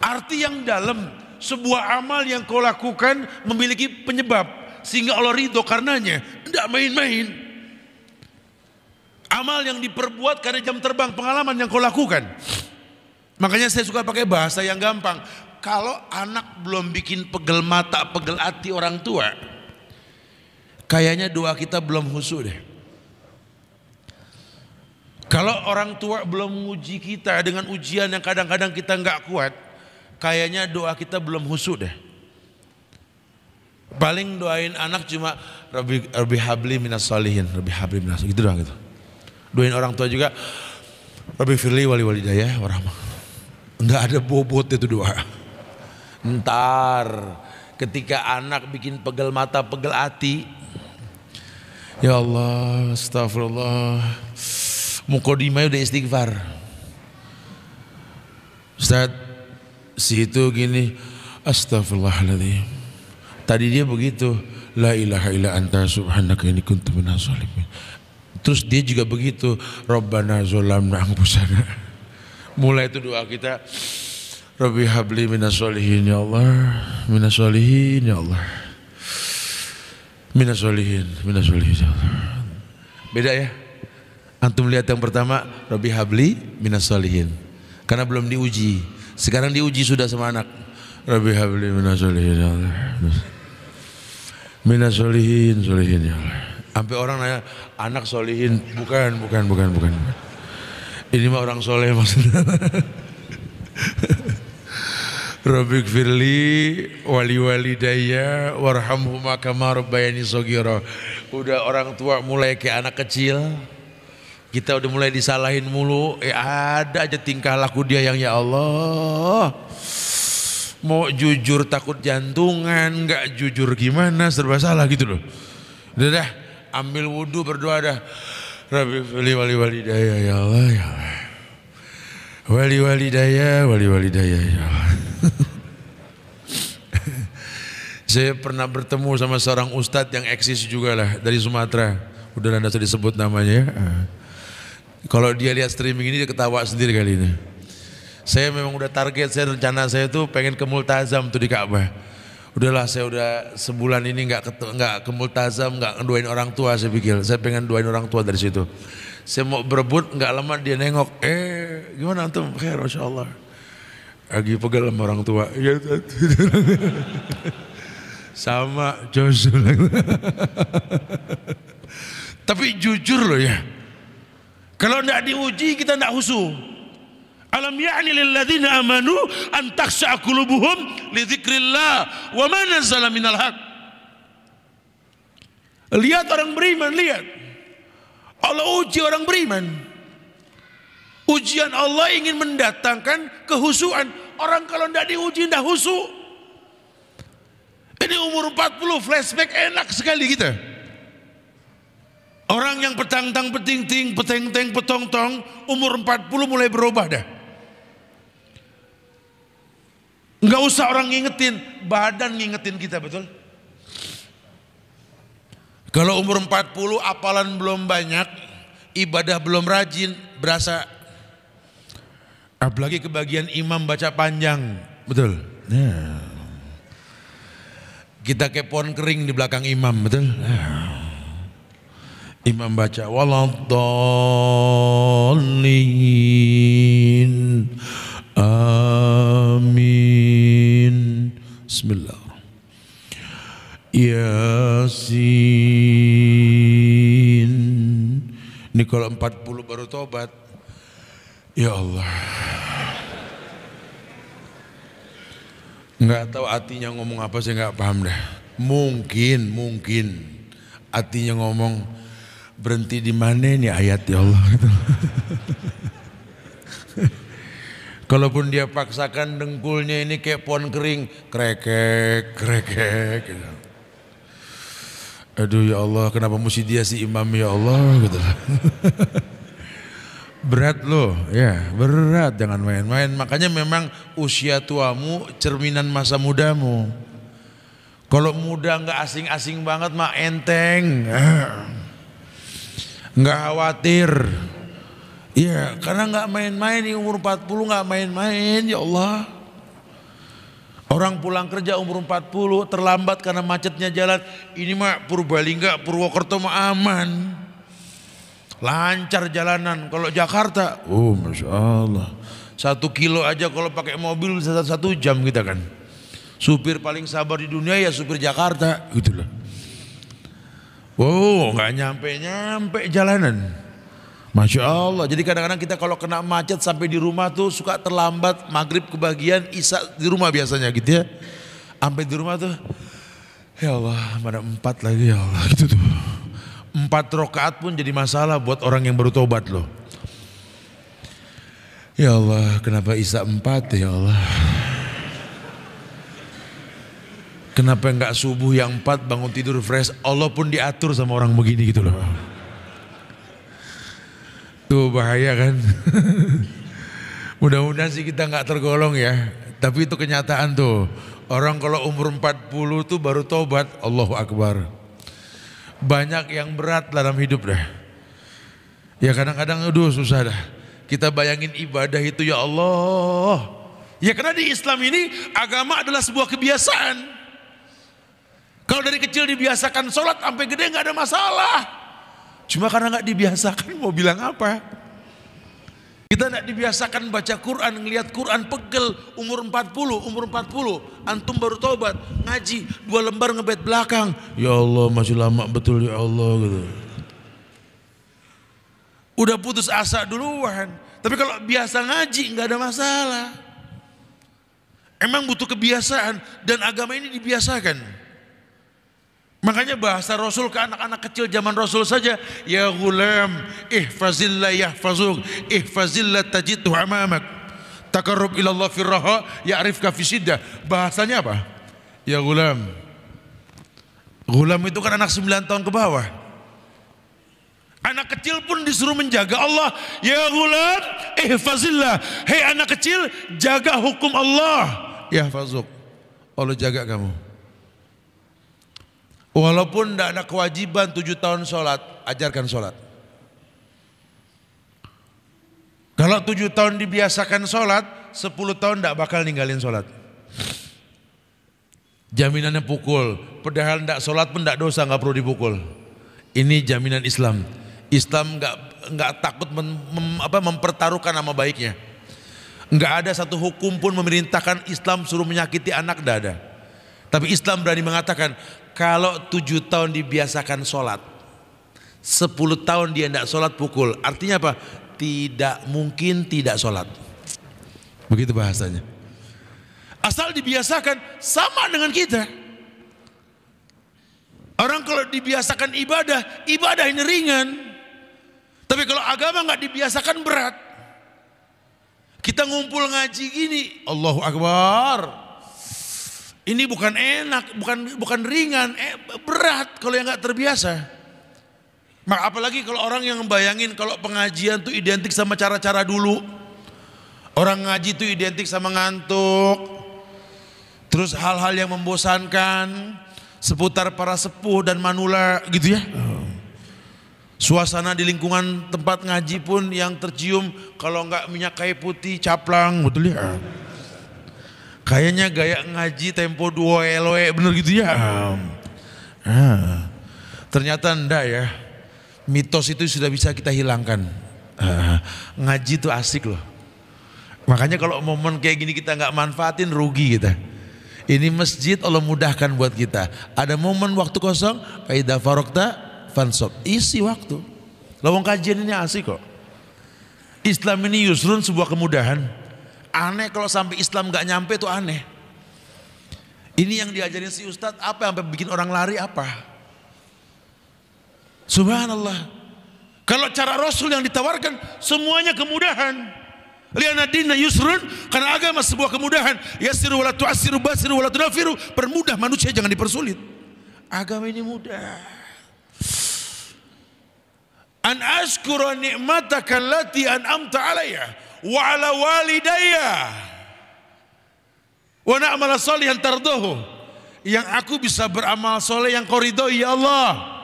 Speaker 1: Arti yang dalam sebuah amal yang kau lakukan memiliki penyebab sehingga Allah ridho karenanya tidak main-main amal yang diperbuat karena jam terbang pengalaman yang kau lakukan makanya saya suka pakai bahasa yang gampang kalau anak belum bikin pegel mata, pegel hati orang tua, kayaknya doa kita belum husu deh. Kalau orang tua belum menguji kita dengan ujian yang kadang-kadang kita nggak kuat, kayaknya doa kita belum husu deh. Paling doain anak cuma Rabbi, Rabbi habli minas salihin, Rabbi habli minas gitu doang gitu. Doain orang tua juga Rabbi firli wali wali daya warahmah. Enggak ada bobot itu doa. Ntar ketika anak bikin pegel mata, pegel hati. Ya Allah, astagfirullah. Mukodimah udah istighfar. Ustaz, si itu gini, astagfirullahaladzim. Tadi dia begitu, la ilaha illa anta subhanaka ini kuntu minas Terus dia juga begitu, Rabbana zolamna anfusana. Mulai itu doa kita, Rabbi habli minasolihin ya Allah, minasolihin ya Allah. Minasolihin, minasolihin ya Allah. Beda ya? Antum lihat yang pertama, Rabbi habli minasolihin. Karena belum diuji. Sekarang diuji sudah sama anak. Rabbi habli minasolihin ya Allah. Minasolihin, solihin ya Allah. Sampai orang nanya, anak solihin. Bukan, bukan, bukan, bukan. Ini mah orang soleh maksudnya. Rabbi firli wali wali warham huma kamar bayani sogiro. Udah orang tua mulai kayak anak kecil. Kita udah mulai disalahin mulu. Eh ada aja tingkah laku dia yang ya Allah. Mau jujur takut jantungan, nggak jujur gimana serba salah gitu loh. Udah dah, ambil wudhu berdoa dah. Rabbi firli wali wali daya ya Allah ya Allah. Wali wali daya wali wali daya ya Allah. Saya pernah bertemu sama seorang ustadz yang eksis juga lah dari Sumatera. Udah anda sudah disebut namanya ya. Ah. Kalau dia lihat streaming ini dia ketawa sendiri kali ini. Saya memang udah target saya rencana saya tuh pengen ke Multazam tuh di Ka'bah. Udahlah saya udah sebulan ini nggak nggak ke Multazam nggak ngeduain orang tua saya pikir. Saya pengen doain orang tua dari situ. Saya mau berebut nggak lama dia nengok. Eh gimana tuh Khair, masya Allah. Lagi pegel sama orang tua. Ya, sama Joshua. Tapi jujur loh ya. Kalau tidak diuji kita tidak husu. Alam ya'ni ladzina amanu an takhsha'a qulubuhum li dzikrillah wa ma nazala minal haq. Lihat orang beriman, lihat. Allah uji orang beriman. Ujian Allah ingin mendatangkan kehusuan. Orang kalau tidak diuji tidak husu. Ini umur 40 flashback enak sekali kita. Orang yang petang-tang peting-ting, peteng-teng, petong-tong, umur 40 mulai berubah dah. Enggak usah orang ngingetin, badan ngingetin kita betul. Kalau umur 40 apalan belum banyak, ibadah belum rajin, berasa apalagi kebagian imam baca panjang, betul. Nah. Kita kayak pohon kering di belakang imam, betul? Imam baca waladhalin amin Bismillah Yasin Ini kalau 40 baru tobat Ya Allah nggak tahu artinya ngomong apa saya nggak paham dah mungkin mungkin artinya ngomong berhenti di mana ini ayat ya Allah gitu. kalaupun dia paksakan dengkulnya ini kayak pohon kering krekek krekek gitu. aduh ya Allah kenapa mesti dia si imam ya Allah gitu Berat loh, ya berat jangan main-main. Makanya memang usia tuamu cerminan masa mudamu. Kalau muda nggak asing-asing banget mah enteng, nggak khawatir. Ya karena nggak main-main di umur 40 nggak main-main ya Allah. Orang pulang kerja umur 40 terlambat karena macetnya jalan. Ini mah Purbalingga, Purwokerto mah aman lancar jalanan. Kalau Jakarta, oh masya Allah, satu kilo aja kalau pakai mobil satu, satu jam kita kan. Supir paling sabar di dunia ya supir Jakarta, gitulah. Wow, nggak nyampe nyampe jalanan. Masya Allah. Jadi kadang-kadang kita kalau kena macet sampai di rumah tuh suka terlambat maghrib kebagian Isa di rumah biasanya gitu ya. Sampai di rumah tuh, ya Allah mana empat lagi ya Allah gitu tuh. Empat rokaat pun jadi masalah buat orang yang baru tobat loh. Ya Allah, kenapa Isa empat ya Allah? Kenapa enggak subuh yang empat bangun tidur fresh? Allah pun diatur sama orang begini gitu loh. Tuh bahaya kan? Mudah-mudahan sih kita enggak tergolong ya. Tapi itu kenyataan tuh. Orang kalau umur 40 tuh baru tobat. Allahu Akbar banyak yang berat dalam hidup dah. Ya kadang-kadang aduh susah dah. Kita bayangin ibadah itu ya Allah. Ya karena di Islam ini agama adalah sebuah kebiasaan. Kalau dari kecil dibiasakan sholat sampai gede nggak ada masalah. Cuma karena nggak dibiasakan mau bilang apa? Kita tidak dibiasakan baca Quran, ngelihat Quran pegel umur 40, umur 40 antum baru tobat, ngaji dua lembar ngebet belakang. Ya Allah, masih lama betul ya Allah gitu. Udah putus asa duluan. Tapi kalau biasa ngaji nggak ada masalah. Emang butuh kebiasaan dan agama ini dibiasakan. Makanya bahasa Rasul ke anak-anak kecil zaman Rasul saja, ya gulam, ihfazillah yahfazuk, ihfazillah tajidhu amamak. Takarrub ilallah firraha, ya'rifka fisidda. Bahasanya apa? Ya gulam. Gulam itu kan anak 9 tahun ke bawah. Anak kecil pun disuruh menjaga Allah. Ya gulam, ihfazillah. Hei anak kecil, jaga hukum Allah. Ya Yahfazuk. Allah jaga kamu. Walaupun tidak ada kewajiban tujuh tahun sholat, ajarkan sholat. Kalau tujuh tahun dibiasakan sholat, sepuluh tahun tidak bakal ninggalin sholat. Jaminannya pukul, padahal tidak sholat pun tidak dosa, nggak perlu dipukul. Ini jaminan Islam. Islam nggak nggak takut mem, mem, apa, mempertaruhkan nama baiknya. Nggak ada satu hukum pun memerintahkan Islam suruh menyakiti anak ada. Tapi Islam berani mengatakan kalau tujuh tahun dibiasakan sholat, sepuluh tahun dia tidak sholat pukul. Artinya apa? Tidak mungkin tidak sholat. Begitu bahasanya. Asal dibiasakan sama dengan kita. Orang kalau dibiasakan ibadah, ibadah ini ringan. Tapi kalau agama nggak dibiasakan berat. Kita ngumpul ngaji gini, Allahu Akbar. Ini bukan enak, bukan bukan ringan, eh, berat kalau yang nggak terbiasa. Maka apalagi kalau orang yang bayangin kalau pengajian tuh identik sama cara-cara dulu. Orang ngaji tuh identik sama ngantuk. Terus hal-hal yang membosankan seputar para sepuh dan manula gitu ya. Suasana di lingkungan tempat ngaji pun yang tercium kalau nggak minyak kayu putih caplang betul ya. Kayaknya gaya ngaji tempo dua eloe bener gitu ya. Nah, ternyata enggak ya. Mitos itu sudah bisa kita hilangkan. Nah, ngaji itu asik loh. Makanya kalau momen kayak gini kita nggak manfaatin rugi kita. Ini masjid Allah mudahkan buat kita. Ada momen waktu kosong, faida farokta fansob. Isi waktu. Lawang kajian ini asik kok. Islam ini yusrun sebuah kemudahan. Aneh kalau sampai Islam gak nyampe itu aneh. Ini yang diajarin si Ustadz apa yang bikin orang lari apa? Subhanallah. Kalau cara Rasul yang ditawarkan semuanya kemudahan. Liana dina yusrun karena agama sebuah kemudahan. Yasiru wala tu'asiru basiru wala tunafiru. Permudah manusia jangan dipersulit. Agama ini mudah. An ashkura ni'mataka an amta alayah wa ala walidayya wa na'mala salihan tardahu yang aku bisa beramal soleh yang koridoi ya Allah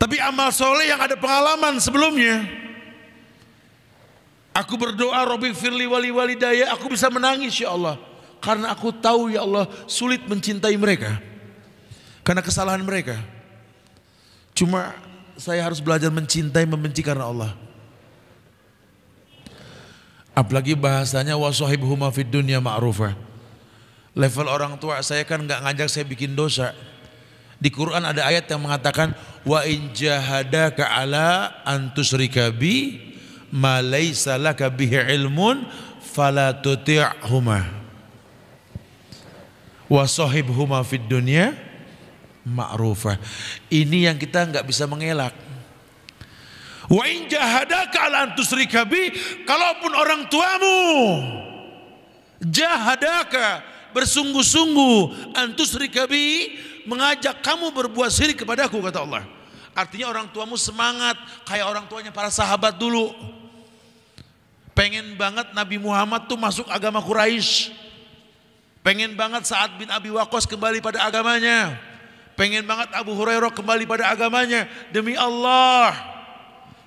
Speaker 1: tapi amal soleh yang ada pengalaman sebelumnya aku berdoa Robi firli wali Wali Daya, aku bisa menangis ya Allah karena aku tahu ya Allah sulit mencintai mereka karena kesalahan mereka cuma saya harus belajar mencintai membenci karena Allah Apalagi bahasanya wasohib huma fid dunya ma'rufah. Level orang tua saya kan nggak ngajak saya bikin dosa. Di Quran ada ayat yang mengatakan wa in jahadaka ala antusrika bi ma laisa laka bihi ilmun fala tuti'huma wa sahibhuma fid dunya ma'rufah. Ini yang kita nggak bisa mengelak. Wa in jahadaka ala tusyrika bi, kalaupun orang tuamu jahadaka bersungguh-sungguh tusyrika bi mengajak kamu berbuat syirik kepadaku kata Allah. Artinya orang tuamu semangat kayak orang tuanya para sahabat dulu. Pengen banget Nabi Muhammad tuh masuk agama Quraisy. Pengen banget Sa'ad bin Abi Waqqas kembali pada agamanya. Pengen banget Abu Hurairah kembali pada agamanya demi Allah.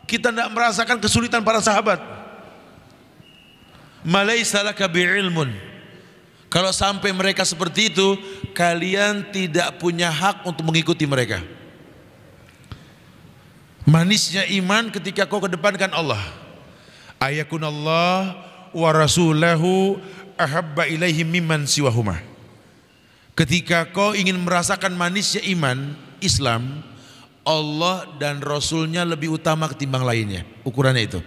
Speaker 1: Kita tidak merasakan kesulitan para sahabat. salah laka bi'ilmun. Kalau sampai mereka seperti itu, kalian tidak punya hak untuk mengikuti mereka. Manisnya iman ketika kau kedepankan Allah. Ayakun Allah wa rasulahu ahabba ilaihim mimman siwahuma. Ketika kau ingin merasakan manisnya iman, Islam, Allah dan Rasulnya lebih utama ketimbang lainnya. Ukurannya itu.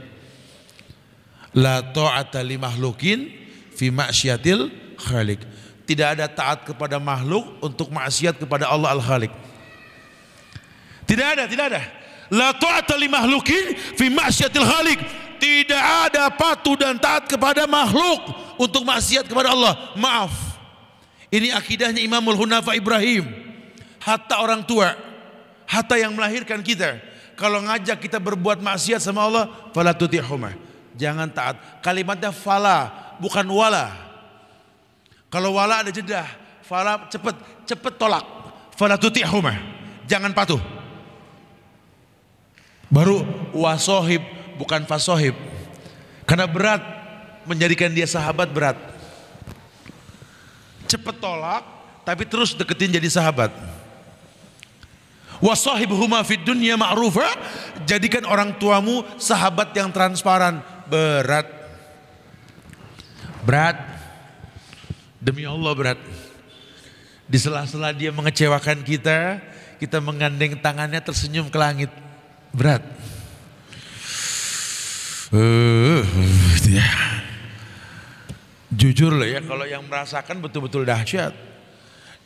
Speaker 1: La ta'ata li mahlukin fi maksiatil khalik. Tidak ada taat kepada makhluk untuk maksiat kepada Allah al-khalik. Tidak ada, tidak ada. La ta'ata li mahlukin fi maksiatil khalik. Tidak ada patuh dan taat kepada makhluk untuk maksiat kepada Allah. Maaf. Ini akidahnya Imamul Hunafa Ibrahim. Hatta orang tua Hatta yang melahirkan kita. Kalau ngajak kita berbuat maksiat sama Allah, fala tutihumah. Jangan taat. Kalimatnya fala, bukan wala. Kalau wala ada jeda, fala cepet, cepet tolak. Fala tutihumah. Jangan patuh. Baru wasohib bukan fasohib. Karena berat menjadikan dia sahabat berat. Cepet tolak tapi terus deketin jadi sahabat huma fid dunya ma'rufa. Jadikan orang tuamu sahabat yang transparan. Berat. Berat. Demi Allah berat. Di sela-sela dia mengecewakan kita, kita menggandeng tangannya tersenyum ke langit. Berat. Uh, ya. Jujur loh ya kalau yang merasakan betul-betul dahsyat.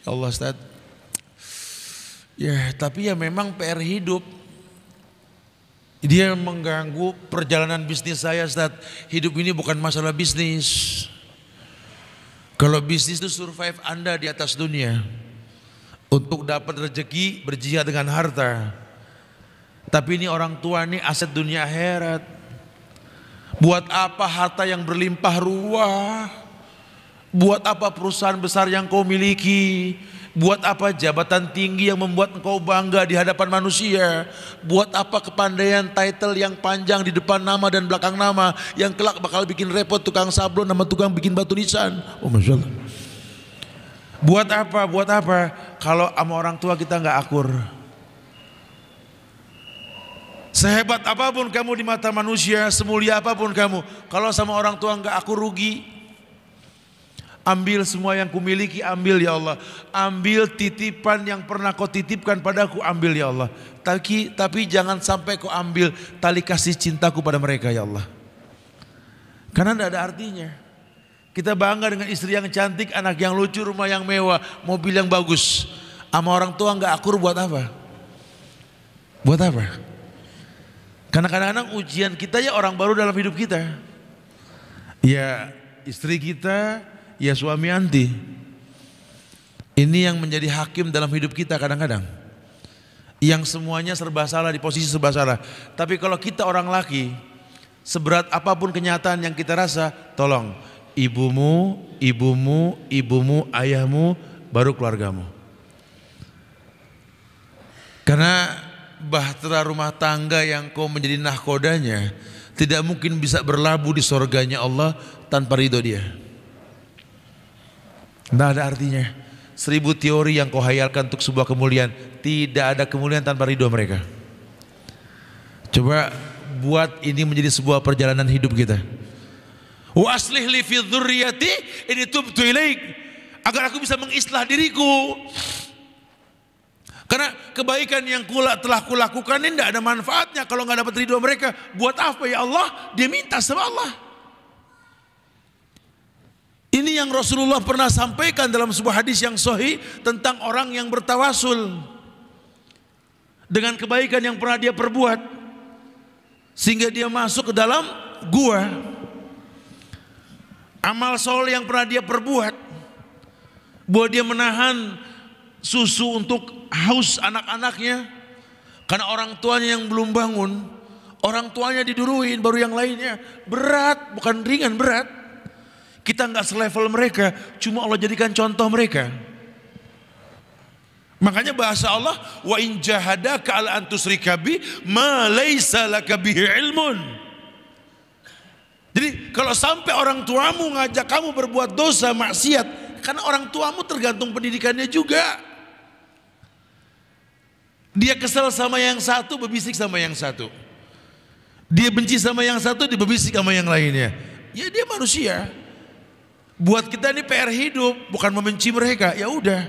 Speaker 1: Ya Allah Ustaz. Ya, tapi ya memang PR hidup. Dia mengganggu perjalanan bisnis saya saat hidup ini bukan masalah bisnis. Kalau bisnis itu survive Anda di atas dunia. Untuk dapat rezeki berjihad dengan harta. Tapi ini orang tua ini aset dunia akhirat. Buat apa harta yang berlimpah ruah? Buat apa perusahaan besar yang kau miliki? Buat apa jabatan tinggi yang membuat engkau bangga di hadapan manusia? Buat apa kepandaian title yang panjang di depan nama dan belakang nama yang kelak bakal bikin repot tukang sablon sama tukang bikin batu nisan? Oh masya Allah. Buat apa? Buat apa? Kalau sama orang tua kita nggak akur. Sehebat apapun kamu di mata manusia, semulia apapun kamu, kalau sama orang tua nggak akur rugi, Ambil semua yang kumiliki, ambil ya Allah. Ambil titipan yang pernah kau titipkan padaku, ambil ya Allah. Tapi, tapi jangan sampai kau ambil tali kasih cintaku pada mereka ya Allah. Karena tidak ada artinya. Kita bangga dengan istri yang cantik, anak yang lucu, rumah yang mewah, mobil yang bagus. Sama orang tua nggak akur buat apa? Buat apa? Karena kadang-kadang ujian kita ya orang baru dalam hidup kita. Ya istri kita, ya suami anti. Ini yang menjadi hakim dalam hidup kita kadang-kadang. Yang semuanya serba salah di posisi serba salah. Tapi kalau kita orang laki, seberat apapun kenyataan yang kita rasa, tolong ibumu, ibumu, ibumu, ayahmu, baru keluargamu. Karena bahtera rumah tangga yang kau menjadi nahkodanya tidak mungkin bisa berlabuh di surganya Allah tanpa ridho dia. Tidak ada artinya. Seribu teori yang kau hayalkan untuk sebuah kemuliaan. Tidak ada kemuliaan tanpa ridho mereka. Coba buat ini menjadi sebuah perjalanan hidup kita. Wa aslih li fi dhurriyati ini tubtu ilaik agar aku bisa mengislah diriku. Karena kebaikan yang kula, telah kulakukan ini tidak ada manfaatnya kalau nggak dapat ridho mereka. Buat apa ya Allah? Dia minta sama Allah. Ini yang Rasulullah pernah sampaikan dalam sebuah hadis yang sahih tentang orang yang bertawasul dengan kebaikan yang pernah dia perbuat sehingga dia masuk ke dalam gua. Amal soleh yang pernah dia perbuat buat dia menahan susu untuk haus anak-anaknya karena orang tuanya yang belum bangun, orang tuanya diduruin baru yang lainnya. Berat, bukan ringan, berat. Kita nggak selevel mereka, cuma Allah jadikan contoh mereka. Makanya bahasa Allah wa in jahadaka ala an tusyrika bi ma laisa laka bihi ilmun. Jadi kalau sampai orang tuamu ngajak kamu berbuat dosa maksiat karena orang tuamu tergantung pendidikannya juga. Dia kesal sama yang satu, berbisik sama yang satu. Dia benci sama yang satu, dibebisik sama yang lainnya. Ya dia manusia. Buat kita ini PR hidup, bukan membenci mereka. Ya udah.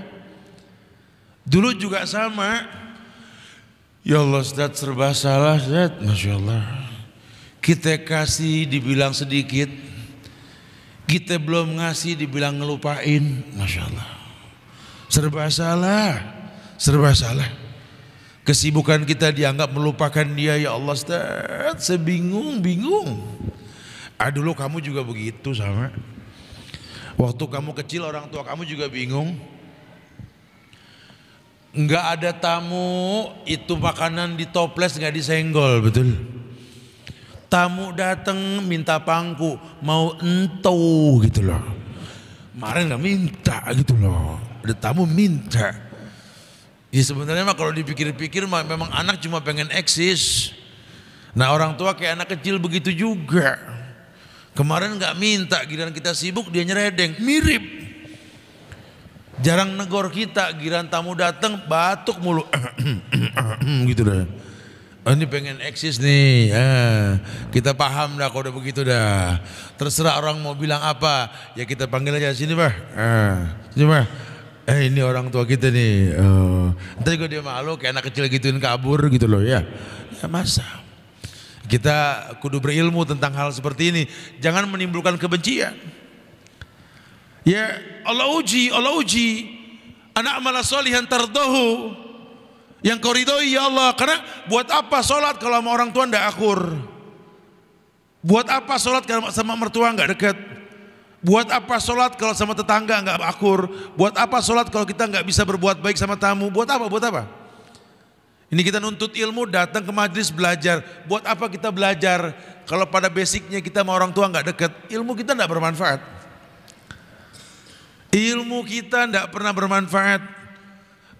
Speaker 1: Dulu juga sama. Ya Allah, Ustaz serba salah, Ustaz. Masya Allah. Kita kasih dibilang sedikit. Kita belum ngasih dibilang ngelupain. Masya Allah. Serba salah. Serba salah. Kesibukan kita dianggap melupakan dia. Ya Allah, Ustaz. Sebingung-bingung. aduh dulu kamu juga begitu sama. Waktu kamu kecil orang tua kamu juga bingung. Enggak ada tamu itu makanan di toples enggak disenggol betul. Tamu datang minta pangku mau entau gitu loh. Kemarin nggak minta gitu loh. Ada tamu minta. Ya sebenarnya mah kalau dipikir-pikir memang anak cuma pengen eksis. Nah orang tua kayak anak kecil begitu juga. Kemarin nggak minta, giliran kita sibuk dia nyeredeng, mirip. Jarang negor kita, giliran tamu datang batuk mulu, gitu dah. Oh, ini pengen eksis nih, ya. kita paham dah kalau udah begitu dah. Terserah orang mau bilang apa, ya kita panggil aja sini bah, ah, sini bah. Eh ini orang tua kita nih, oh. Nanti gue dia malu kayak anak kecil gituin kabur gitu loh ya. Ya masa. Kita kudu berilmu tentang hal seperti ini. Jangan menimbulkan kebencian. Ya Allah uji, Allah uji. Anak malah solihan tardohu. Yang kau ridhoi ya Allah. Karena buat apa sholat kalau sama orang tua tidak akur. Buat apa sholat kalau sama mertua nggak dekat? Buat apa sholat kalau sama tetangga nggak akur? Buat apa sholat kalau kita nggak bisa berbuat baik sama tamu? Buat apa? Buat apa? Ini kita nuntut ilmu, datang ke majlis belajar. Buat apa kita belajar? Kalau pada basicnya kita sama orang tua nggak deket, ilmu kita nggak bermanfaat. Ilmu kita nggak pernah bermanfaat.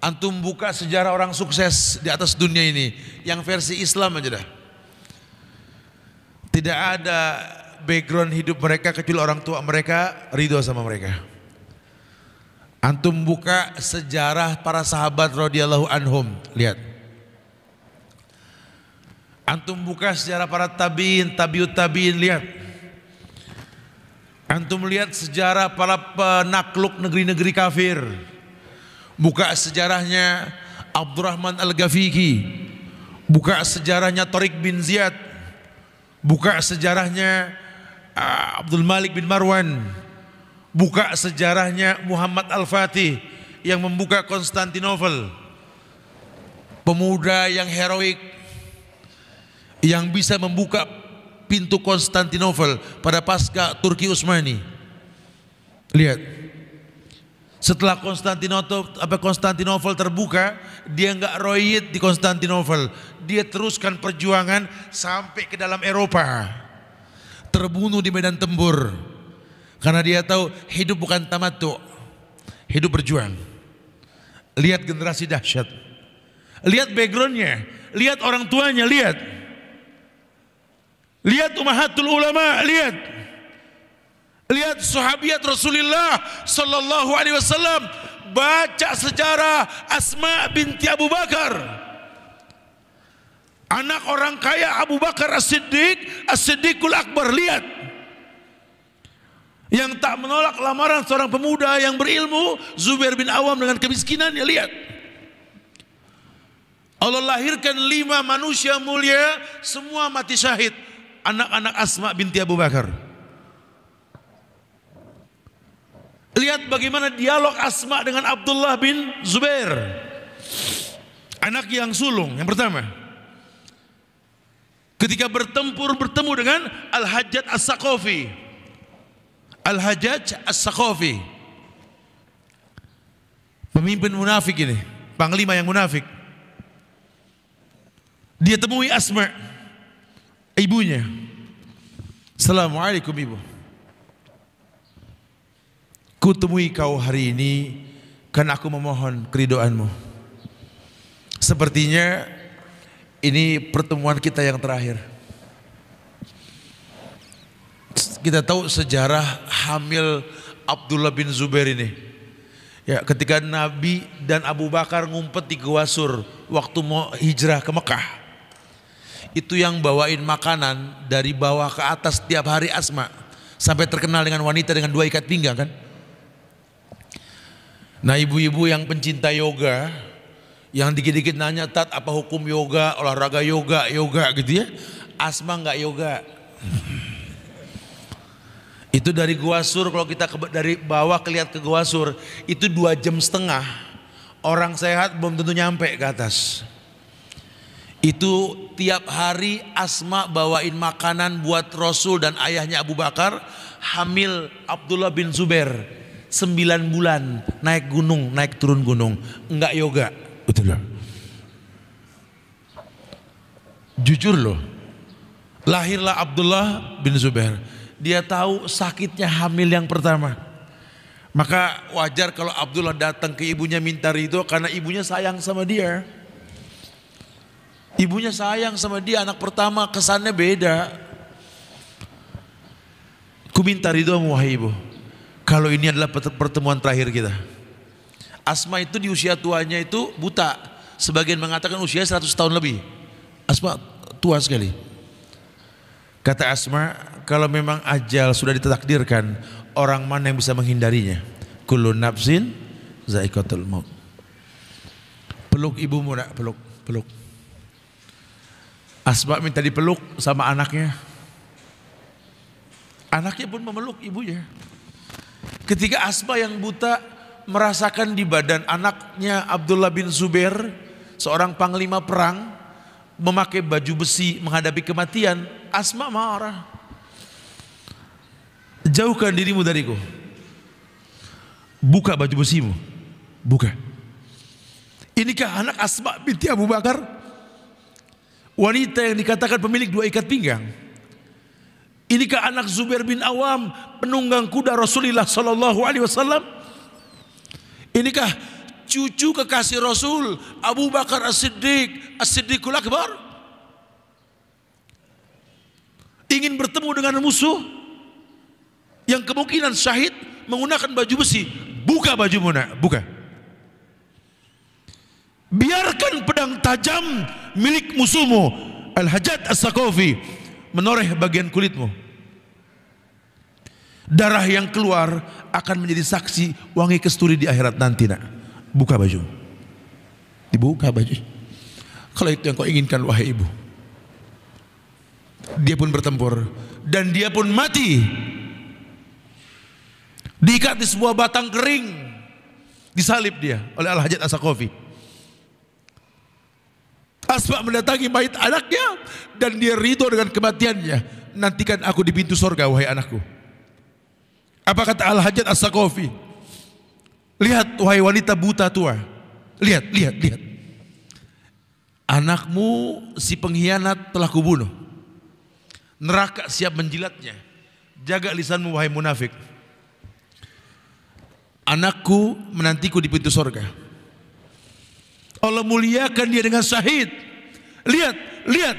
Speaker 1: Antum buka sejarah orang sukses di atas dunia ini, yang versi Islam aja dah. Tidak ada background hidup mereka kecuali orang tua mereka ridho sama mereka. Antum buka sejarah para sahabat radhiyallahu anhum, lihat. Antum buka sejarah para tabiin, tabiut tabiin lihat. Antum lihat sejarah para penakluk negeri-negeri kafir. Buka sejarahnya Abdurrahman Al-Gafiki. Buka sejarahnya Torik bin Ziyad. Buka sejarahnya ah, Abdul Malik bin Marwan. Buka sejarahnya Muhammad Al-Fatih yang membuka Konstantinopel. Pemuda yang heroik yang bisa membuka pintu Konstantinopel pada pasca Turki Utsmani. Lihat. Setelah Konstantinopel terbuka, dia nggak royit di Konstantinopel. Dia teruskan perjuangan sampai ke dalam Eropa. Terbunuh di medan tempur. Karena dia tahu hidup bukan tamat tuh, Hidup berjuang. Lihat generasi dahsyat. Lihat backgroundnya, lihat orang tuanya, lihat. Lihat umahatul ulama, lihat. Lihat sahabiat Rasulullah sallallahu alaihi wasallam baca sejarah Asma binti Abu Bakar. Anak orang kaya Abu Bakar As-Siddiq, As-Siddiqul Akbar, lihat. Yang tak menolak lamaran seorang pemuda yang berilmu, Zubair bin Awam dengan kemiskinannya, lihat. Allah lahirkan lima manusia mulia, semua mati syahid anak-anak Asma binti Abu Bakar. Lihat bagaimana dialog Asma dengan Abdullah bin Zubair. Anak yang sulung yang pertama. Ketika bertempur bertemu dengan Al-Hajjaj As-Sakofi. Al-Hajjaj As-Sakofi. Pemimpin munafik ini, panglima yang munafik. Dia temui Asma' ibunya. Assalamualaikum ibu. Kutemui kau hari ini karena aku memohon keridoanmu. Sepertinya ini pertemuan kita yang terakhir. Kita tahu sejarah hamil Abdullah bin Zubair ini. Ya, ketika Nabi dan Abu Bakar ngumpet di Gua Sur waktu mau hijrah ke Mekah itu yang bawain makanan dari bawah ke atas setiap hari Asma sampai terkenal dengan wanita dengan dua ikat pinggang kan. Nah ibu-ibu yang pencinta yoga yang dikit-dikit nanya tat apa hukum yoga olahraga yoga yoga gitu ya asma nggak yoga itu dari gua sur kalau kita ke, dari bawah kelihat ke gua sur itu dua jam setengah orang sehat belum tentu nyampe ke atas itu tiap hari Asma bawain makanan buat Rasul dan ayahnya Abu Bakar hamil Abdullah bin Zubair sembilan bulan naik gunung, naik turun gunung, enggak yoga. Betul Jujur loh. Lahirlah Abdullah bin Zubair. Dia tahu sakitnya hamil yang pertama. Maka wajar kalau Abdullah datang ke ibunya minta ridho karena ibunya sayang sama dia. Ibunya sayang sama dia, anak pertama kesannya beda. Ku minta ridhomu wahai ibu. Kalau ini adalah pertemuan terakhir kita. Asma itu di usia tuanya itu buta. Sebagian mengatakan usia 100 tahun lebih. Asma tua sekali. Kata Asma, kalau memang ajal sudah ditakdirkan, orang mana yang bisa menghindarinya? Kullu nafsin zaikatul maut. Peluk ibumu nak, peluk, peluk. Asma minta dipeluk sama anaknya. Anaknya pun memeluk ibunya. Ketika Asma yang buta merasakan di badan anaknya Abdullah bin Zubair, seorang panglima perang, memakai baju besi menghadapi kematian, Asma marah. Jauhkan dirimu dariku. Buka baju besimu. Buka. Inikah anak Asma binti Abu Bakar? Wanita yang dikatakan pemilik dua ikat pinggang. Inikah anak Zubair bin Awam penunggang kuda Rasulullah Sallallahu Alaihi Wasallam? Inikah cucu kekasih Rasul Abu Bakar As-Siddiq As-Siddiqul Akbar? Ingin bertemu dengan musuh yang kemungkinan syahid menggunakan baju besi. Buka bajumu nak, buka biarkan pedang tajam milik musuhmu Al-Hajat As-Sakofi menoreh bagian kulitmu darah yang keluar akan menjadi saksi wangi kesturi di akhirat nanti nak buka baju dibuka baju kalau itu yang kau inginkan wahai ibu dia pun bertempur dan dia pun mati diikat di sebuah batang kering disalib dia oleh Al-Hajat As-Sakofi Asma mendatangi mayat anaknya dan dia ridho dengan kematiannya. Nantikan aku di pintu sorga wahai anakku. Apa kata Al-Hajat As-Sakofi? Lihat wahai wanita buta tua. Lihat, lihat, lihat. Anakmu si pengkhianat telah kubunuh. Neraka siap menjilatnya. Jaga lisanmu wahai munafik. Anakku menantiku di pintu sorga. Allah muliakan dia dengan syahid. Lihat, lihat.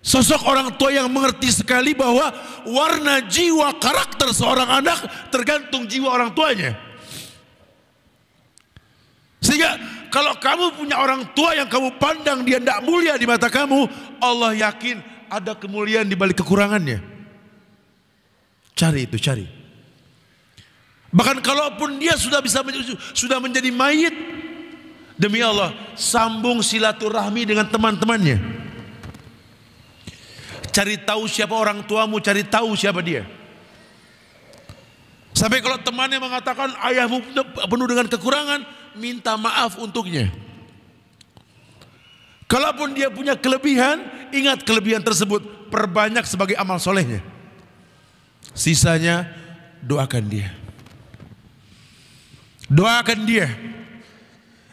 Speaker 1: Sosok orang tua yang mengerti sekali bahwa warna jiwa karakter seorang anak tergantung jiwa orang tuanya. Sehingga kalau kamu punya orang tua yang kamu pandang dia tidak mulia di mata kamu, Allah yakin ada kemuliaan di balik kekurangannya. Cari itu, cari. Bahkan kalaupun dia sudah bisa sudah menjadi mayit, Demi Allah, sambung silaturahmi dengan teman-temannya. Cari tahu siapa orang tuamu, cari tahu siapa dia. Sampai kalau temannya mengatakan ayahmu penuh dengan kekurangan, minta maaf untuknya. Kalaupun dia punya kelebihan, ingat kelebihan tersebut, perbanyak sebagai amal solehnya. Sisanya doakan dia. Doakan dia.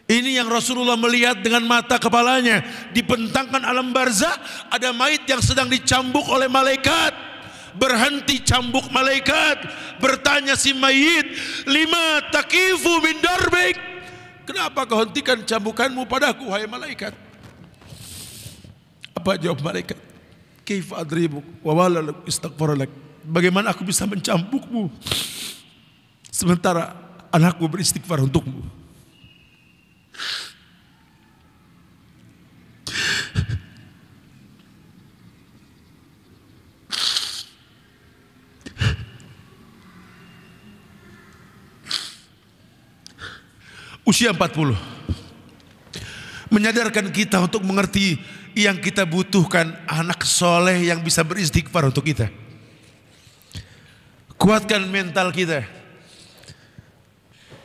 Speaker 1: Ini yang Rasulullah melihat dengan mata kepalanya. di Dibentangkan alam barzah, ada mayit yang sedang dicambuk oleh malaikat. Berhenti cambuk malaikat. Bertanya si mayit, lima takifu min darbik. Kenapa kau hentikan cambukanmu padaku, hai malaikat? Apa jawab malaikat? Kaif adribuk wawalalak istighfaralak. Bagaimana aku bisa mencambukmu Sementara anakku beristighfar untukmu. Usia 40 Menyadarkan kita untuk mengerti Yang kita butuhkan Anak soleh yang bisa beristighfar untuk kita Kuatkan mental kita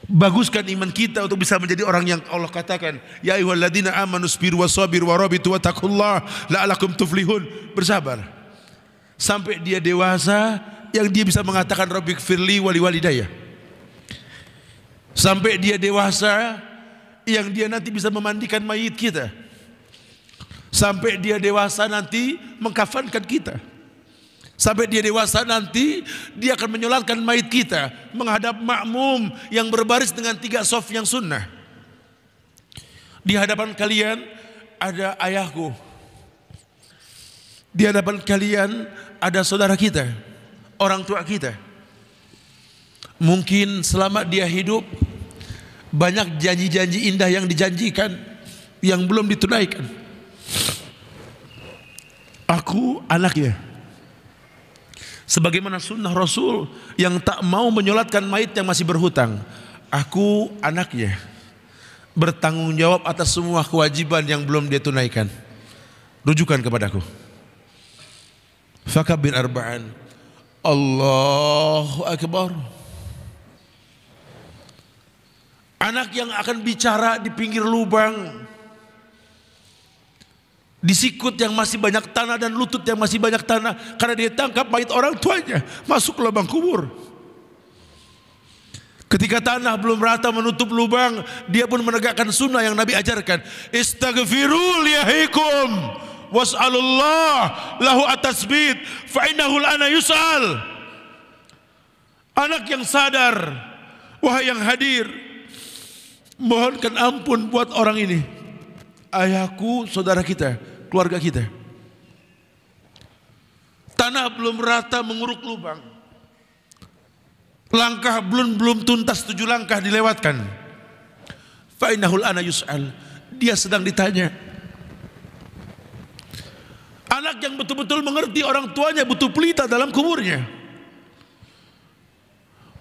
Speaker 1: baguskan iman kita untuk bisa menjadi orang yang Allah katakan ya ayyuhalladzina amanu sabiru wasabir warabitu wattaqullah la'alakum tuflihun bersabar sampai dia dewasa yang dia bisa mengatakan rabbik firli wali walidayah sampai dia dewasa yang dia nanti bisa memandikan mayit kita sampai dia dewasa nanti mengkafankan kita Sampai dia dewasa nanti, dia akan menyolatkan mayit kita menghadap makmum yang berbaris dengan tiga sof yang sunnah. Di hadapan kalian ada ayahku. Di hadapan kalian ada saudara kita, orang tua kita. Mungkin selama dia hidup banyak janji-janji indah yang dijanjikan yang belum ditunaikan. Aku anaknya. Sebagaimana sunnah Rasul yang tak mau menyolatkan mayit yang masih berhutang. Aku anaknya bertanggung jawab atas semua kewajiban yang belum dia tunaikan. Rujukan kepadaku. Fakabir arba'an. Allahu Akbar. Anak yang akan bicara di pinggir lubang di sikut yang masih banyak tanah dan lutut yang masih banyak tanah karena dia tangkap mayat orang tuanya masuk ke lubang kubur. Ketika tanah belum rata menutup lubang, dia pun menegakkan sunnah yang Nabi ajarkan. Istaghfiru liyahikum was'alullah lahu atasbid fa'innahu ana yus'al. Anak yang sadar, wahai yang hadir, mohonkan ampun buat orang ini. Ayahku, saudara kita, keluarga kita. Tanah belum rata menguruk lubang. Langkah belum belum tuntas tujuh langkah dilewatkan. Fa'inahul ana yus'al. Dia sedang ditanya. Anak yang betul-betul mengerti orang tuanya butuh pelita dalam kuburnya.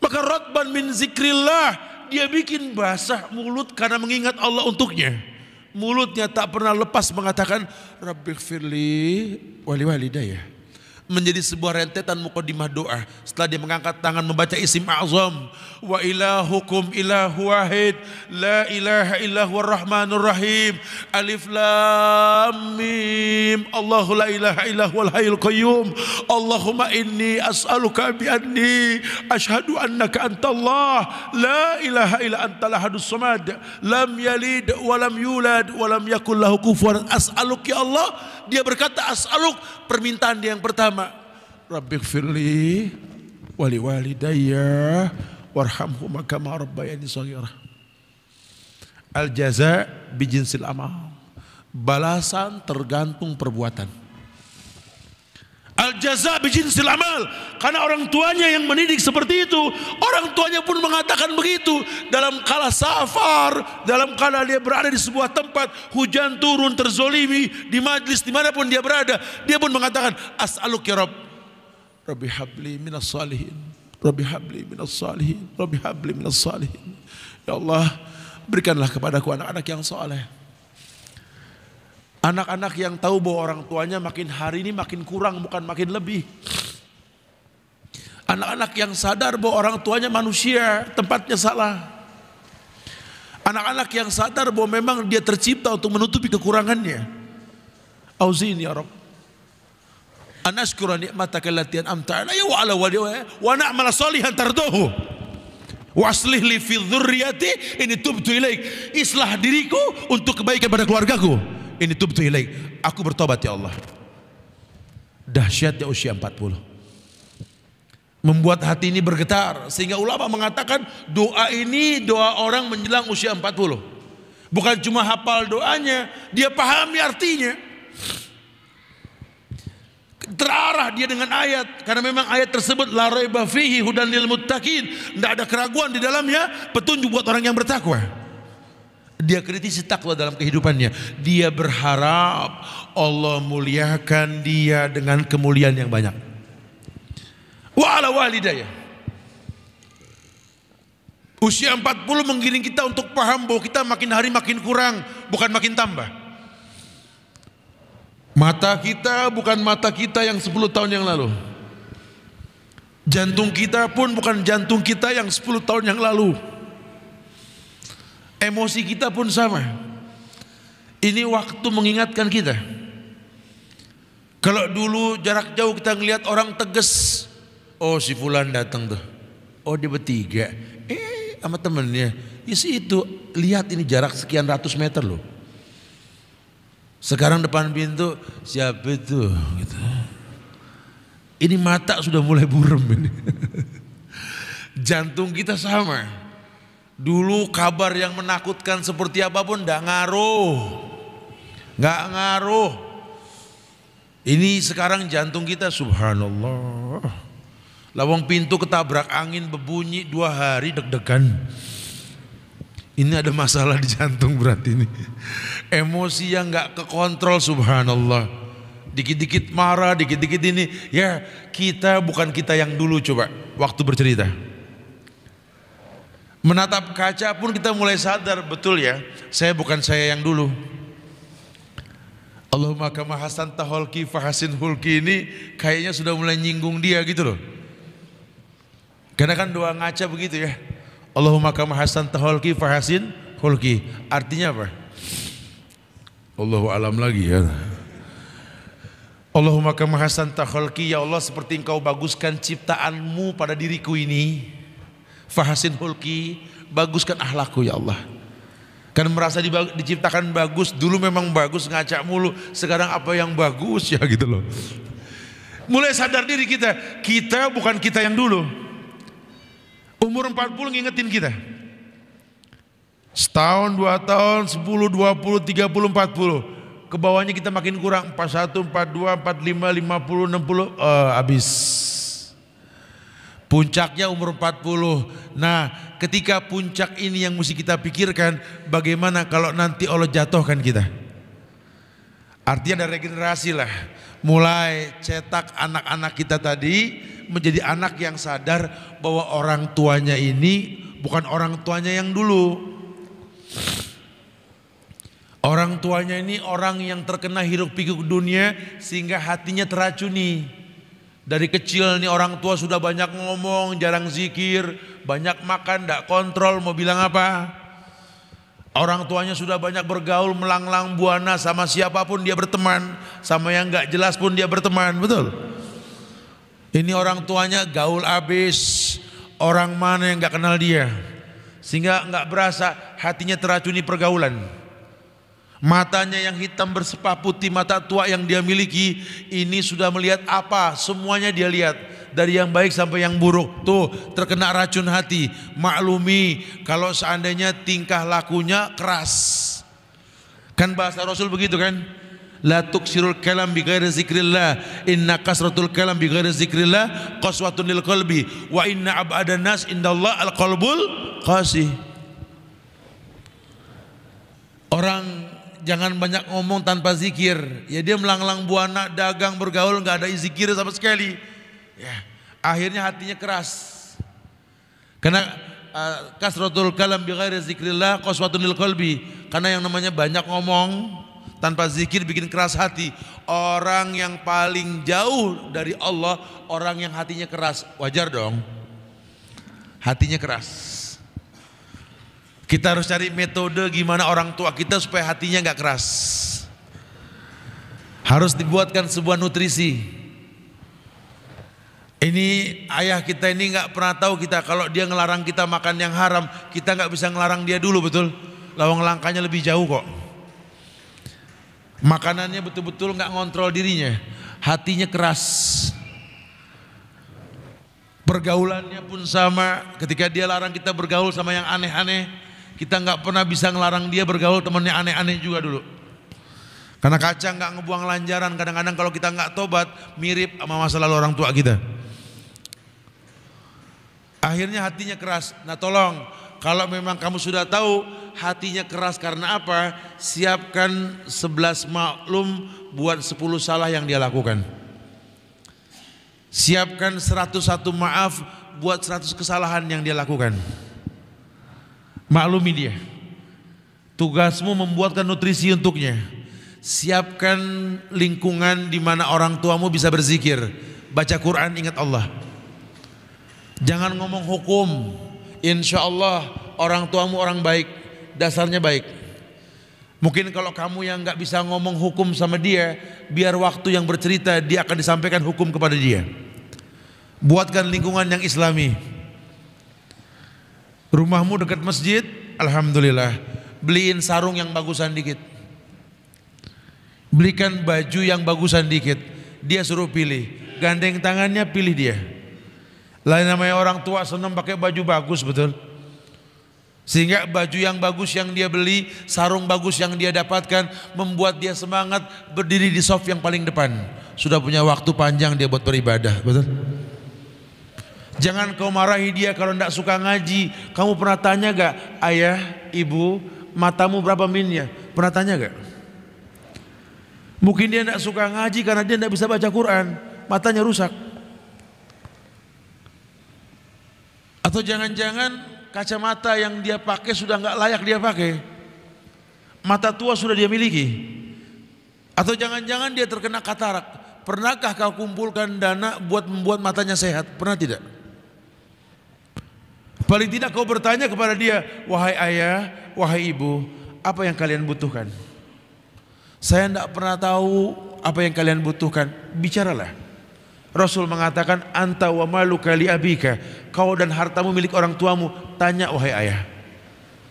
Speaker 1: Maka rotban min zikrillah dia bikin basah mulut karena mengingat Allah untuknya mulutnya tak pernah lepas mengatakan Rabbi firli wali walidayah menjadi sebuah rentetan mukodimah doa. Setelah dia mengangkat tangan membaca isim azam. Wa ilahukum ilahu wahid. La ilaha illahu rahmanur rahim. Alif lam mim. Allahu la ilaha illahu al hayyul qayyum. Allahumma inni as'aluka bi anni ashhadu annaka antallah. La ilaha illa anta hadus samad. Lam yalid wa lam yulad wa lam yakul lahu kufuwan. As'aluk ya Allah. Dia berkata as'aluk permintaan dia yang pertama Rabbi firli wali walidayya warhamhuma kama rabbayani shaghira. Al jaza bi jinsil amal. Balasan tergantung perbuatan. Al jaza bi jinsil amal. Karena orang tuanya yang mendidik seperti itu, orang tuanya pun mengatakan begitu dalam kala safar, dalam kala dia berada di sebuah tempat hujan turun terzolimi di majlis dimanapun dia berada, dia pun mengatakan ya rabb Rabbi habli minas salihin Rabbi habli minas salihin Rabbi habli minas salihin Ya Allah berikanlah kepadaku anak-anak yang soleh Anak-anak yang tahu bahwa orang tuanya makin hari ini makin kurang bukan makin lebih Anak-anak yang sadar bahwa orang tuanya manusia tempatnya salah Anak-anak yang sadar bahwa memang dia tercipta untuk menutupi kekurangannya Auzin ya Rabb Anaskura ni'mataka allati an'amta alayya wa ala walidayya eh, wa na'mala salihan antar Wa aslih li fi dzurriyyati ini tubtu ilaik. Islah diriku untuk kebaikan pada keluargaku. Ini tubtu ilaik. Aku bertobat ya Allah. Dahsyatnya usia 40 membuat hati ini bergetar sehingga ulama mengatakan doa ini doa orang menjelang usia 40 bukan cuma hafal doanya dia pahami artinya terarah dia dengan ayat karena memang ayat tersebut la raiba fihi hudan lil muttaqin tidak ada keraguan di dalamnya petunjuk buat orang yang bertakwa dia kritisi takwa dalam kehidupannya dia berharap Allah muliakan dia dengan kemuliaan yang banyak wa ala walidayah usia 40 menggiring kita untuk paham bahwa kita makin hari makin kurang bukan makin tambah Mata kita bukan mata kita yang 10 tahun yang lalu. Jantung kita pun bukan jantung kita yang 10 tahun yang lalu. Emosi kita pun sama. Ini waktu mengingatkan kita. Kalau dulu jarak jauh kita ngelihat orang tegas. Oh si fulan datang tuh. Oh dia bertiga. Eh sama temennya. Ya itu lihat ini jarak sekian ratus meter loh. Sekarang depan pintu siapa itu? Gitu. Ini mata sudah mulai burem ini. Jantung kita sama. Dulu kabar yang menakutkan seperti apapun nggak ngaruh, nggak ngaruh. Ini sekarang jantung kita subhanallah. Lawang pintu ketabrak angin berbunyi dua hari deg-degan. Ini ada masalah di jantung berarti ini. Emosi yang nggak kekontrol subhanallah. Dikit-dikit marah, dikit-dikit ini. Ya kita bukan kita yang dulu coba. Waktu bercerita. Menatap kaca pun kita mulai sadar betul ya. Saya bukan saya yang dulu. Allahumma kama hasan taholki fahasin hulki ini kayaknya sudah mulai nyinggung dia gitu loh. Karena kan doa ngaca begitu ya. Allahumma kama hasan taholki fahasin Holki Artinya apa? Allahu alam lagi ya. Allahumma kama hasan taholki ya Allah seperti engkau baguskan ciptaanmu pada diriku ini. Fahasin Holki baguskan ahlaku ya Allah. Kan merasa diciptakan bagus, dulu memang bagus ngacak mulu, sekarang apa yang bagus ya gitu loh. Mulai sadar diri kita, kita bukan kita yang dulu. Umur 40 ngingetin kita. Setahun, dua tahun, 10, 20, 30, 40. Ke bawahnya kita makin kurang. 41, 42, 45, 50, 60. Uh, habis. Puncaknya umur 40. Nah ketika puncak ini yang mesti kita pikirkan. Bagaimana kalau nanti Allah jatuhkan kita. Artinya ada regenerasi lah mulai cetak anak-anak kita tadi menjadi anak yang sadar bahwa orang tuanya ini bukan orang tuanya yang dulu. Orang tuanya ini orang yang terkena hiruk pikuk dunia sehingga hatinya teracuni. Dari kecil nih orang tua sudah banyak ngomong, jarang zikir, banyak makan, tidak kontrol, mau bilang apa? Orang tuanya sudah banyak bergaul melanglang buana sama siapapun dia berteman, sama yang nggak jelas pun dia berteman, betul? Ini orang tuanya gaul abis, orang mana yang nggak kenal dia, sehingga nggak berasa hatinya teracuni pergaulan. Matanya yang hitam bersepah putih mata tua yang dia miliki ini sudah melihat apa semuanya dia lihat dari yang baik sampai yang buruk. Tuh, terkena racun hati. Maklumi kalau seandainya tingkah lakunya keras. Kan bahasa Rasul begitu kan? La tuksirul kalam bi ghairi zikrillah inna kasratul kalam bi ghairi zikrillah qaswatun lil qalbi wa inna abadan nas indallah al qalbul qasih. Orang jangan banyak ngomong tanpa zikir. Ya dia melanglang buana, dagang, bergaul nggak ada zikir sama sekali. Ya. Akhirnya hatinya keras. Karena eh, kasrotul kalam bi ghairi zikrillah qaswatun qalbi. Karena yang namanya banyak ngomong tanpa zikir bikin keras hati. Orang yang paling jauh dari Allah, orang yang hatinya keras. Wajar dong. Hatinya keras. Kita harus cari metode gimana orang tua kita supaya hatinya nggak keras. Harus dibuatkan sebuah nutrisi. Ini ayah kita ini nggak pernah tahu kita kalau dia ngelarang kita makan yang haram, kita nggak bisa ngelarang dia dulu betul. Lawang langkahnya lebih jauh kok. Makanannya betul-betul nggak ngontrol dirinya, hatinya keras. Pergaulannya pun sama. Ketika dia larang kita bergaul sama yang aneh-aneh, kita nggak pernah bisa ngelarang dia bergaul temannya aneh-aneh juga dulu. Karena kaca nggak ngebuang lanjaran. Kadang-kadang kalau kita nggak tobat mirip sama masa lalu orang tua kita. Akhirnya hatinya keras. Nah tolong kalau memang kamu sudah tahu hatinya keras karena apa? Siapkan 11 maklum buat 10 salah yang dia lakukan. Siapkan 101 maaf buat 100 kesalahan yang dia lakukan. Maklumi dia. Tugasmu membuatkan nutrisi untuknya. Siapkan lingkungan di mana orang tuamu bisa berzikir, baca Quran, ingat Allah. Jangan ngomong hukum. Insya Allah orang tuamu orang baik, dasarnya baik. Mungkin kalau kamu yang nggak bisa ngomong hukum sama dia, biar waktu yang bercerita dia akan disampaikan hukum kepada dia. Buatkan lingkungan yang islami. Rumahmu dekat masjid, alhamdulillah. Beliin sarung yang bagusan dikit. Belikan baju yang bagusan dikit. Dia suruh pilih. Gandeng tangannya pilih dia. Lain namanya orang tua senang pakai baju bagus betul. Sehingga baju yang bagus yang dia beli, sarung bagus yang dia dapatkan membuat dia semangat berdiri di sof yang paling depan. Sudah punya waktu panjang dia buat beribadah, betul? Jangan kau marahi dia kalau tidak suka ngaji. Kamu pernah tanya gak, ayah, ibu, matamu berapa minnya? Pernah tanya gak? Mungkin dia tidak suka ngaji karena dia tidak bisa baca Quran. Matanya rusak. Atau jangan-jangan kacamata yang dia pakai sudah nggak layak dia pakai. Mata tua sudah dia miliki. Atau jangan-jangan dia terkena katarak. Pernahkah kau kumpulkan dana buat membuat matanya sehat? Pernah tidak? Paling tidak kau bertanya kepada dia, wahai ayah, wahai ibu, apa yang kalian butuhkan? Saya tidak pernah tahu apa yang kalian butuhkan. Bicaralah. Rasul mengatakan anta wa maluka li abika. Kau dan hartamu milik orang tuamu. Tanya wahai ayah.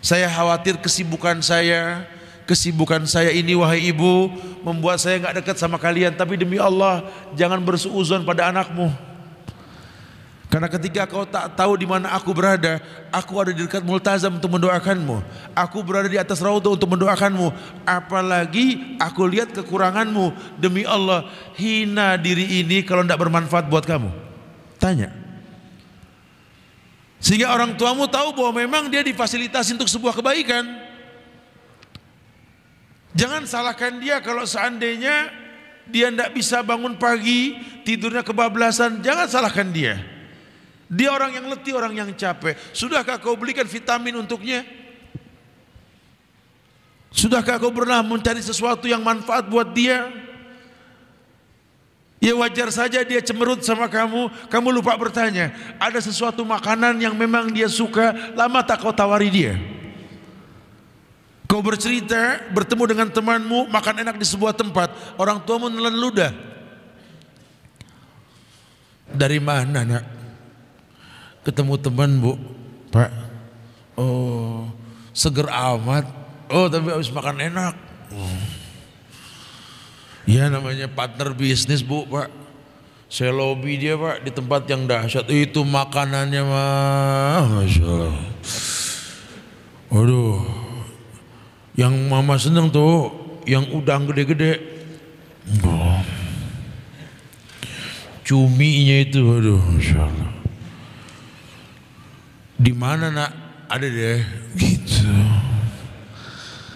Speaker 1: Saya khawatir kesibukan saya, kesibukan saya ini wahai ibu membuat saya nggak dekat sama kalian. Tapi demi Allah, jangan bersuuzon pada anakmu. Karena ketika kau tak tahu di mana aku berada, aku ada di dekat multazam untuk mendoakanmu. Aku berada di atas rauta untuk mendoakanmu. Apalagi aku lihat kekuranganmu. Demi Allah, hina diri ini kalau tidak bermanfaat buat kamu. Tanya. Sehingga orang tuamu tahu bahwa memang dia difasilitasi untuk sebuah kebaikan. Jangan salahkan dia kalau seandainya dia tidak bisa bangun pagi, tidurnya kebablasan. Jangan salahkan dia. Dia orang yang letih, orang yang capek. Sudahkah kau belikan vitamin untuknya? Sudahkah kau pernah mencari sesuatu yang manfaat buat dia? Ya wajar saja dia cemerut sama kamu Kamu lupa bertanya Ada sesuatu makanan yang memang dia suka Lama tak kau tawari dia Kau bercerita Bertemu dengan temanmu Makan enak di sebuah tempat Orang tuamu nelen ludah Dari mana nak ketemu teman bu pak oh seger amat oh tapi habis makan enak oh. ya namanya partner bisnis bu pak saya lobby dia pak di tempat yang dahsyat itu makanannya mah masya Allah Waduh, yang mama seneng tuh, yang udang gede-gede. Oh. Cuminya itu, aduh masya Allah di mana nak ada deh gitu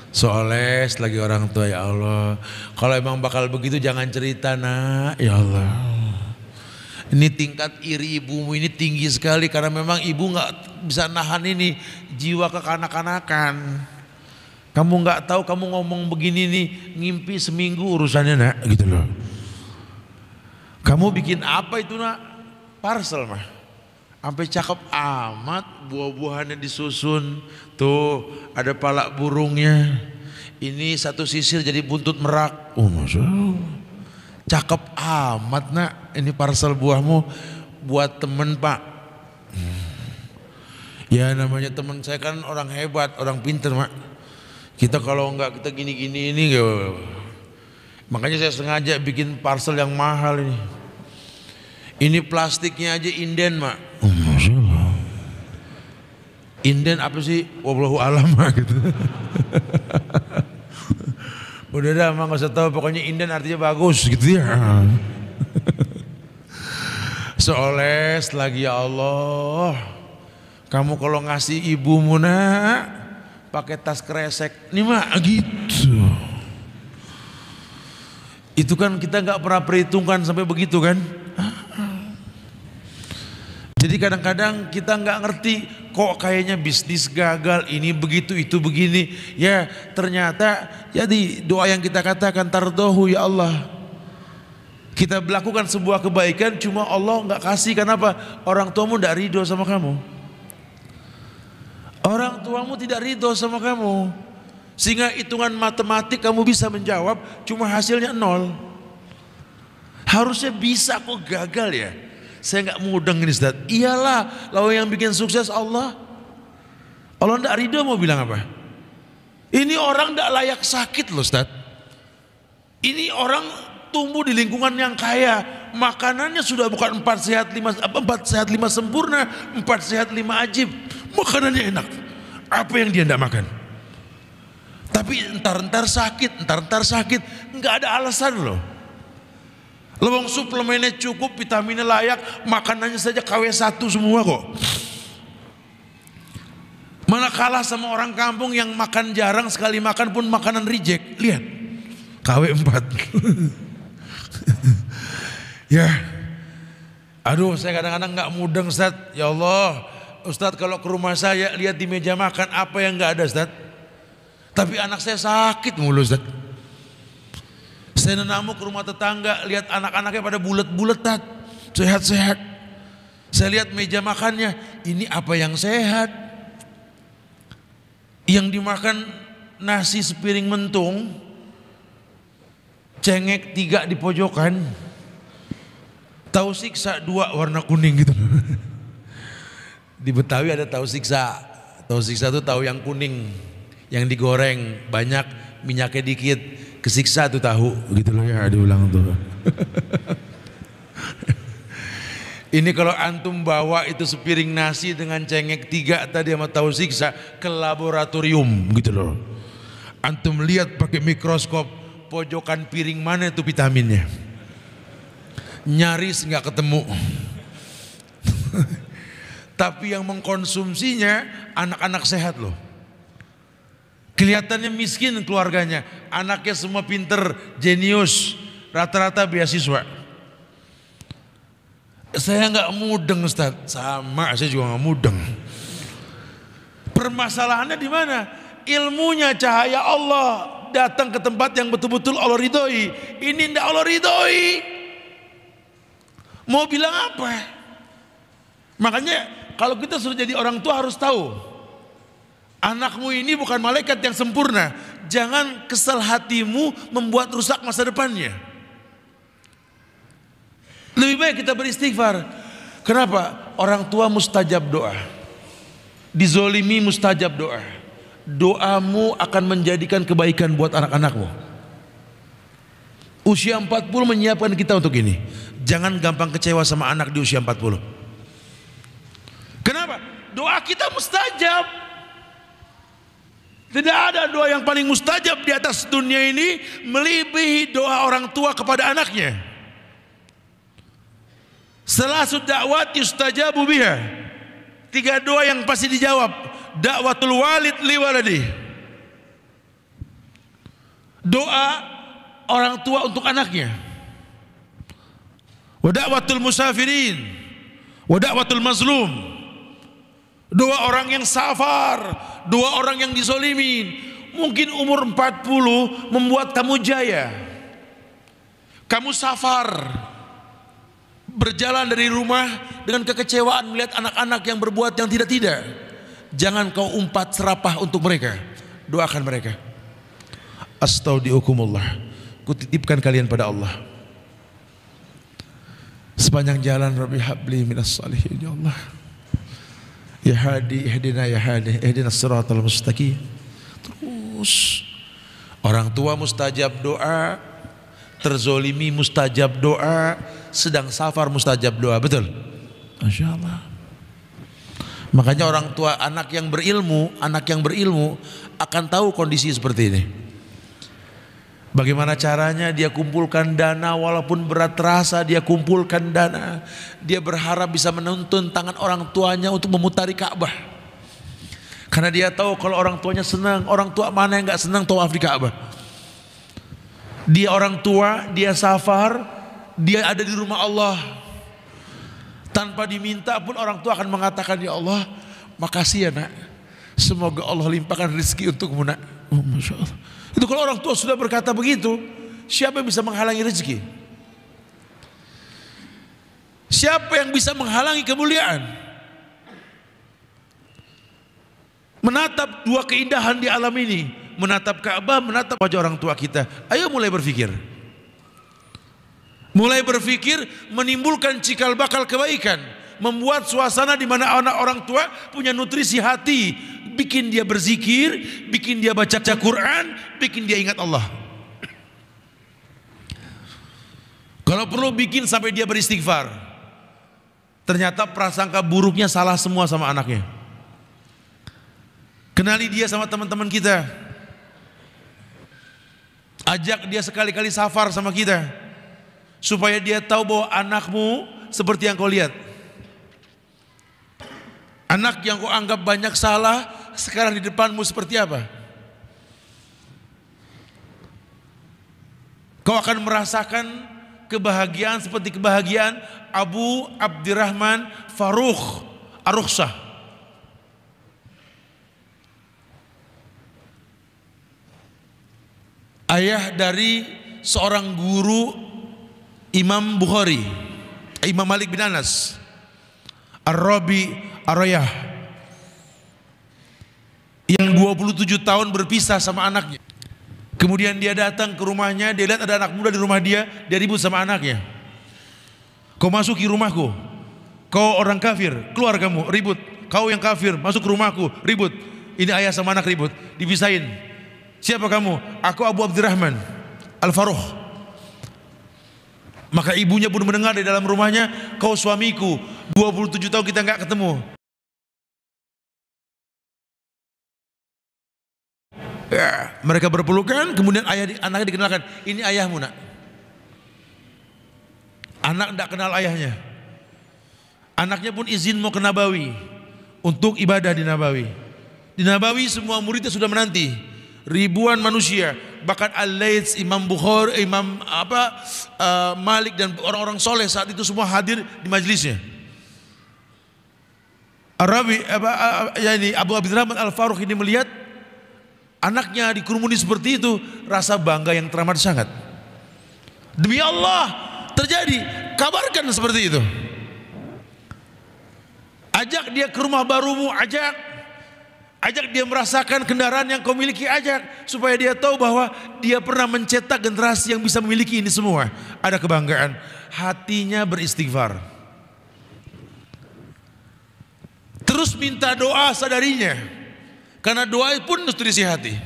Speaker 1: soalnya lagi orang tua ya Allah kalau emang bakal begitu jangan cerita nak ya Allah ini tingkat iri ibumu ini tinggi sekali karena memang ibu nggak bisa nahan ini jiwa kekanak-kanakan kamu nggak tahu kamu ngomong begini nih ngimpi seminggu urusannya nak gitu loh kamu bikin apa itu nak parcel mah Sampai cakep amat buah-buahannya disusun. Tuh ada palak burungnya. Ini satu sisir jadi buntut merak. Oh masya Cakep amat nak ini parcel buahmu buat temen pak. Ya namanya temen saya kan orang hebat, orang pinter mak. Kita kalau enggak kita gini-gini ini gak. Makanya saya sengaja bikin parcel yang mahal ini. Ini plastiknya aja inden mak. Oh, inden apa sih? Wallahu alam mak gitu. Udah dah emang gak usah tahu pokoknya inden artinya bagus gitu ya. Seoles lagi ya Allah. Kamu kalau ngasih ibu nak pakai tas kresek. Nih mak gitu. Itu kan kita nggak pernah perhitungkan sampai begitu kan? Jadi kadang-kadang kita nggak ngerti kok kayaknya bisnis gagal ini begitu itu begini. Ya ternyata jadi ya doa yang kita katakan tardohu ya Allah. Kita melakukan sebuah kebaikan cuma Allah nggak kasih kenapa? Orang tuamu tidak ridho sama kamu. Orang tuamu tidak ridho sama kamu. Sehingga hitungan matematik kamu bisa menjawab cuma hasilnya nol. Harusnya bisa kok gagal ya. Saya nggak mudeng ini Ustaz. Iyalah, lawan yang bikin sukses Allah. Allah ndak ridho mau bilang apa? Ini orang ndak layak sakit loh Ustaz. Ini orang tumbuh di lingkungan yang kaya, makanannya sudah bukan empat sehat lima apa empat sehat lima sempurna, empat sehat lima ajib. Makanannya enak. Apa yang dia ndak makan? Tapi entar-entar sakit, entar-entar sakit, nggak ada alasan loh. Lewong suplemennya cukup, vitaminnya layak, makanannya saja KW1 semua kok. Mana kalah sama orang kampung yang makan jarang sekali makan pun makanan reject. Lihat. KW4. ya. Aduh, saya kadang-kadang nggak mudeng, Ustaz. Ya Allah, Ustaz kalau ke rumah saya lihat di meja makan apa yang nggak ada, Ustaz. Tapi anak saya sakit mulu, Ustaz. Saya nenamu ke rumah tetangga, lihat anak-anaknya pada bulat-buletan, sehat-sehat. Saya lihat meja makannya, ini apa yang sehat? Yang dimakan nasi sepiring mentung, cengek tiga di pojokan, tahu siksa dua warna kuning gitu. di Betawi ada tahu siksa, tahu siksa itu tahu yang kuning, yang digoreng banyak minyaknya dikit kesiksa tuh tahu gitu loh ya diulang tuh. Ini kalau antum bawa itu sepiring nasi dengan cengek tiga tadi sama tahu siksa ke laboratorium gitu loh. Antum lihat pakai mikroskop pojokan piring mana itu vitaminnya. Nyaris nggak ketemu. Tapi yang mengkonsumsinya anak-anak sehat loh. Kelihatannya miskin keluarganya, anaknya semua pinter, jenius, rata-rata beasiswa. Saya nggak mudeng Ustaz. Sama, saya juga nggak mudeng. Permasalahannya di mana? Ilmunya cahaya Allah datang ke tempat yang betul-betul Allah ridhoi. Ini ndak Allah ridhoi. Mau bilang apa? Makanya kalau kita sudah jadi orang tua harus tahu Anakmu ini bukan malaikat yang sempurna. Jangan kesal hatimu membuat rusak masa depannya. Lebih baik kita beristighfar. Kenapa? Orang tua mustajab doa. Dizolimi mustajab doa. Doamu akan menjadikan kebaikan buat anak-anakmu. Usia 40 menyiapkan kita untuk ini. Jangan gampang kecewa sama anak di usia 40. Kenapa? Doa kita mustajab. Tidak ada doa yang paling mustajab di atas dunia ini melebihi doa orang tua kepada anaknya. Selasud dakwat yustajabu biha. Tiga doa yang pasti dijawab. Dakwatul walid liwaladi. Doa orang tua untuk anaknya. Wadakwatul musafirin. Wadakwatul mazlum. Doa orang yang safar dua orang yang disolimi mungkin umur 40 membuat kamu jaya kamu safar berjalan dari rumah dengan kekecewaan melihat anak-anak yang berbuat yang tidak-tidak jangan kau umpat serapah untuk mereka doakan mereka astaudiukumullah kutitipkan kalian pada Allah sepanjang jalan Rabbi habli minas salihin ya Allah ya hadi ihdina ya hadi ihdina siratal mustaqim terus orang tua mustajab doa terzolimi mustajab doa sedang safar mustajab doa betul Masya Allah makanya orang tua anak yang berilmu anak yang berilmu akan tahu kondisi seperti ini Bagaimana caranya dia kumpulkan dana walaupun berat terasa dia kumpulkan dana. Dia berharap bisa menuntun tangan orang tuanya untuk memutari Ka'bah. Karena dia tahu kalau orang tuanya senang, orang tua mana yang gak senang tawaf di Ka'bah. Dia orang tua, dia safar, dia ada di rumah Allah. Tanpa diminta pun orang tua akan mengatakan ya Allah, makasih ya nak. Semoga Allah limpahkan rezeki untukmu nak. Oh, Masya Allah. Itu kalau orang tua sudah berkata begitu, siapa yang bisa menghalangi rezeki? Siapa yang bisa menghalangi kemuliaan? Menatap dua keindahan di alam ini, menatap Ka'bah, menatap wajah orang tua kita. Ayo mulai berpikir. Mulai berpikir menimbulkan cikal bakal kebaikan membuat suasana di mana anak orang tua punya nutrisi hati, bikin dia berzikir, bikin dia baca baca Quran, bikin dia ingat Allah. Kalau perlu bikin sampai dia beristighfar. Ternyata prasangka buruknya salah semua sama anaknya. Kenali dia sama teman-teman kita. Ajak dia sekali-kali safar sama kita. Supaya dia tahu bahwa anakmu seperti yang kau lihat. Anak yang kau anggap banyak salah, sekarang di depanmu seperti apa? Kau akan merasakan kebahagiaan seperti kebahagiaan Abu Abdirrahman Faruk Aruksah. Ayah dari seorang guru Imam Bukhari, Imam Malik bin Anas. Ar-Rabi Aroyah yang 27 tahun berpisah sama anaknya. Kemudian dia datang ke rumahnya, dia lihat ada anak muda di rumah dia, dia ribut sama anaknya. Kau masuki rumahku, kau orang kafir, keluar kamu, ribut. Kau yang kafir, masuk ke rumahku, ribut. Ini ayah sama anak ribut, dipisahin. Siapa kamu? Aku Abu Abdurrahman, Al-Faruh. Maka ibunya pun mendengar di dalam rumahnya, kau suamiku, 27 tahun kita nggak ketemu. Ya, mereka berpelukan, kemudian ayah anaknya dikenalkan, ini ayahmu nak. Anak tidak kenal ayahnya. Anaknya pun izin mau ke Nabawi untuk ibadah di Nabawi. Di Nabawi semua muridnya sudah menanti. Ribuan manusia, bahkan al Imam Bukhari, Imam apa uh, Malik dan orang-orang soleh saat itu semua hadir di majelisnya. Arabi apa, eh, eh, ya ini Abu Abdurrahman Al Faruq ini melihat Anaknya dikerumuni seperti itu, rasa bangga yang teramat sangat. Demi Allah, terjadi. Kabarkan seperti itu. Ajak dia ke rumah barumu, ajak. Ajak dia merasakan kendaraan yang kau miliki, ajak. Supaya dia tahu bahwa dia pernah mencetak generasi yang bisa memiliki ini semua. Ada kebanggaan. Hatinya beristighfar. Terus minta doa sadarinya. Karena doa pun harus hati.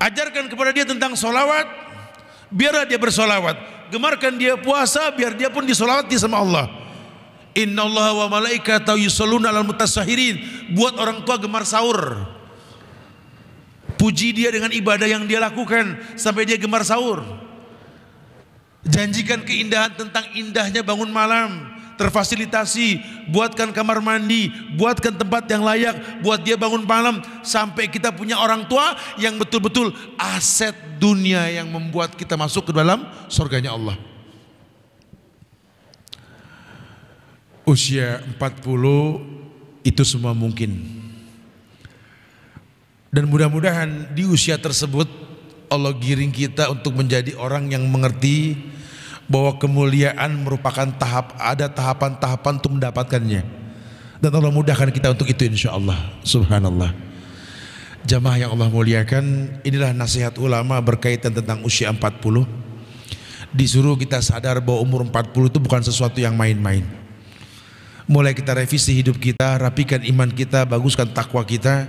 Speaker 1: Ajarkan kepada dia tentang solawat, biarlah dia bersolawat. Gemarkan dia puasa, biar dia pun disolawati sama Allah. Inna Allah wa malaikatahu yusalluna al mutasahirin. Buat orang tua gemar sahur. Puji dia dengan ibadah yang dia lakukan sampai dia gemar sahur. Janjikan keindahan tentang indahnya bangun malam terfasilitasi, buatkan kamar mandi, buatkan tempat yang layak, buat dia bangun malam sampai kita punya orang tua yang betul-betul aset dunia yang membuat kita masuk ke dalam surganya Allah. Usia 40 itu semua mungkin. Dan mudah-mudahan di usia tersebut Allah giring kita untuk menjadi orang yang mengerti bahwa kemuliaan merupakan tahap ada tahapan-tahapan untuk mendapatkannya dan Allah mudahkan kita untuk itu insya Allah subhanallah jamaah yang Allah muliakan inilah nasihat ulama berkaitan tentang usia 40 disuruh kita sadar bahwa umur 40 itu bukan sesuatu yang main-main mulai kita revisi hidup kita rapikan iman kita baguskan takwa kita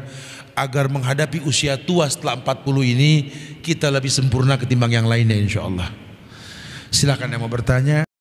Speaker 1: agar menghadapi usia tua setelah 40 ini kita lebih sempurna ketimbang yang lainnya insya Allah Silakan yang mau bertanya.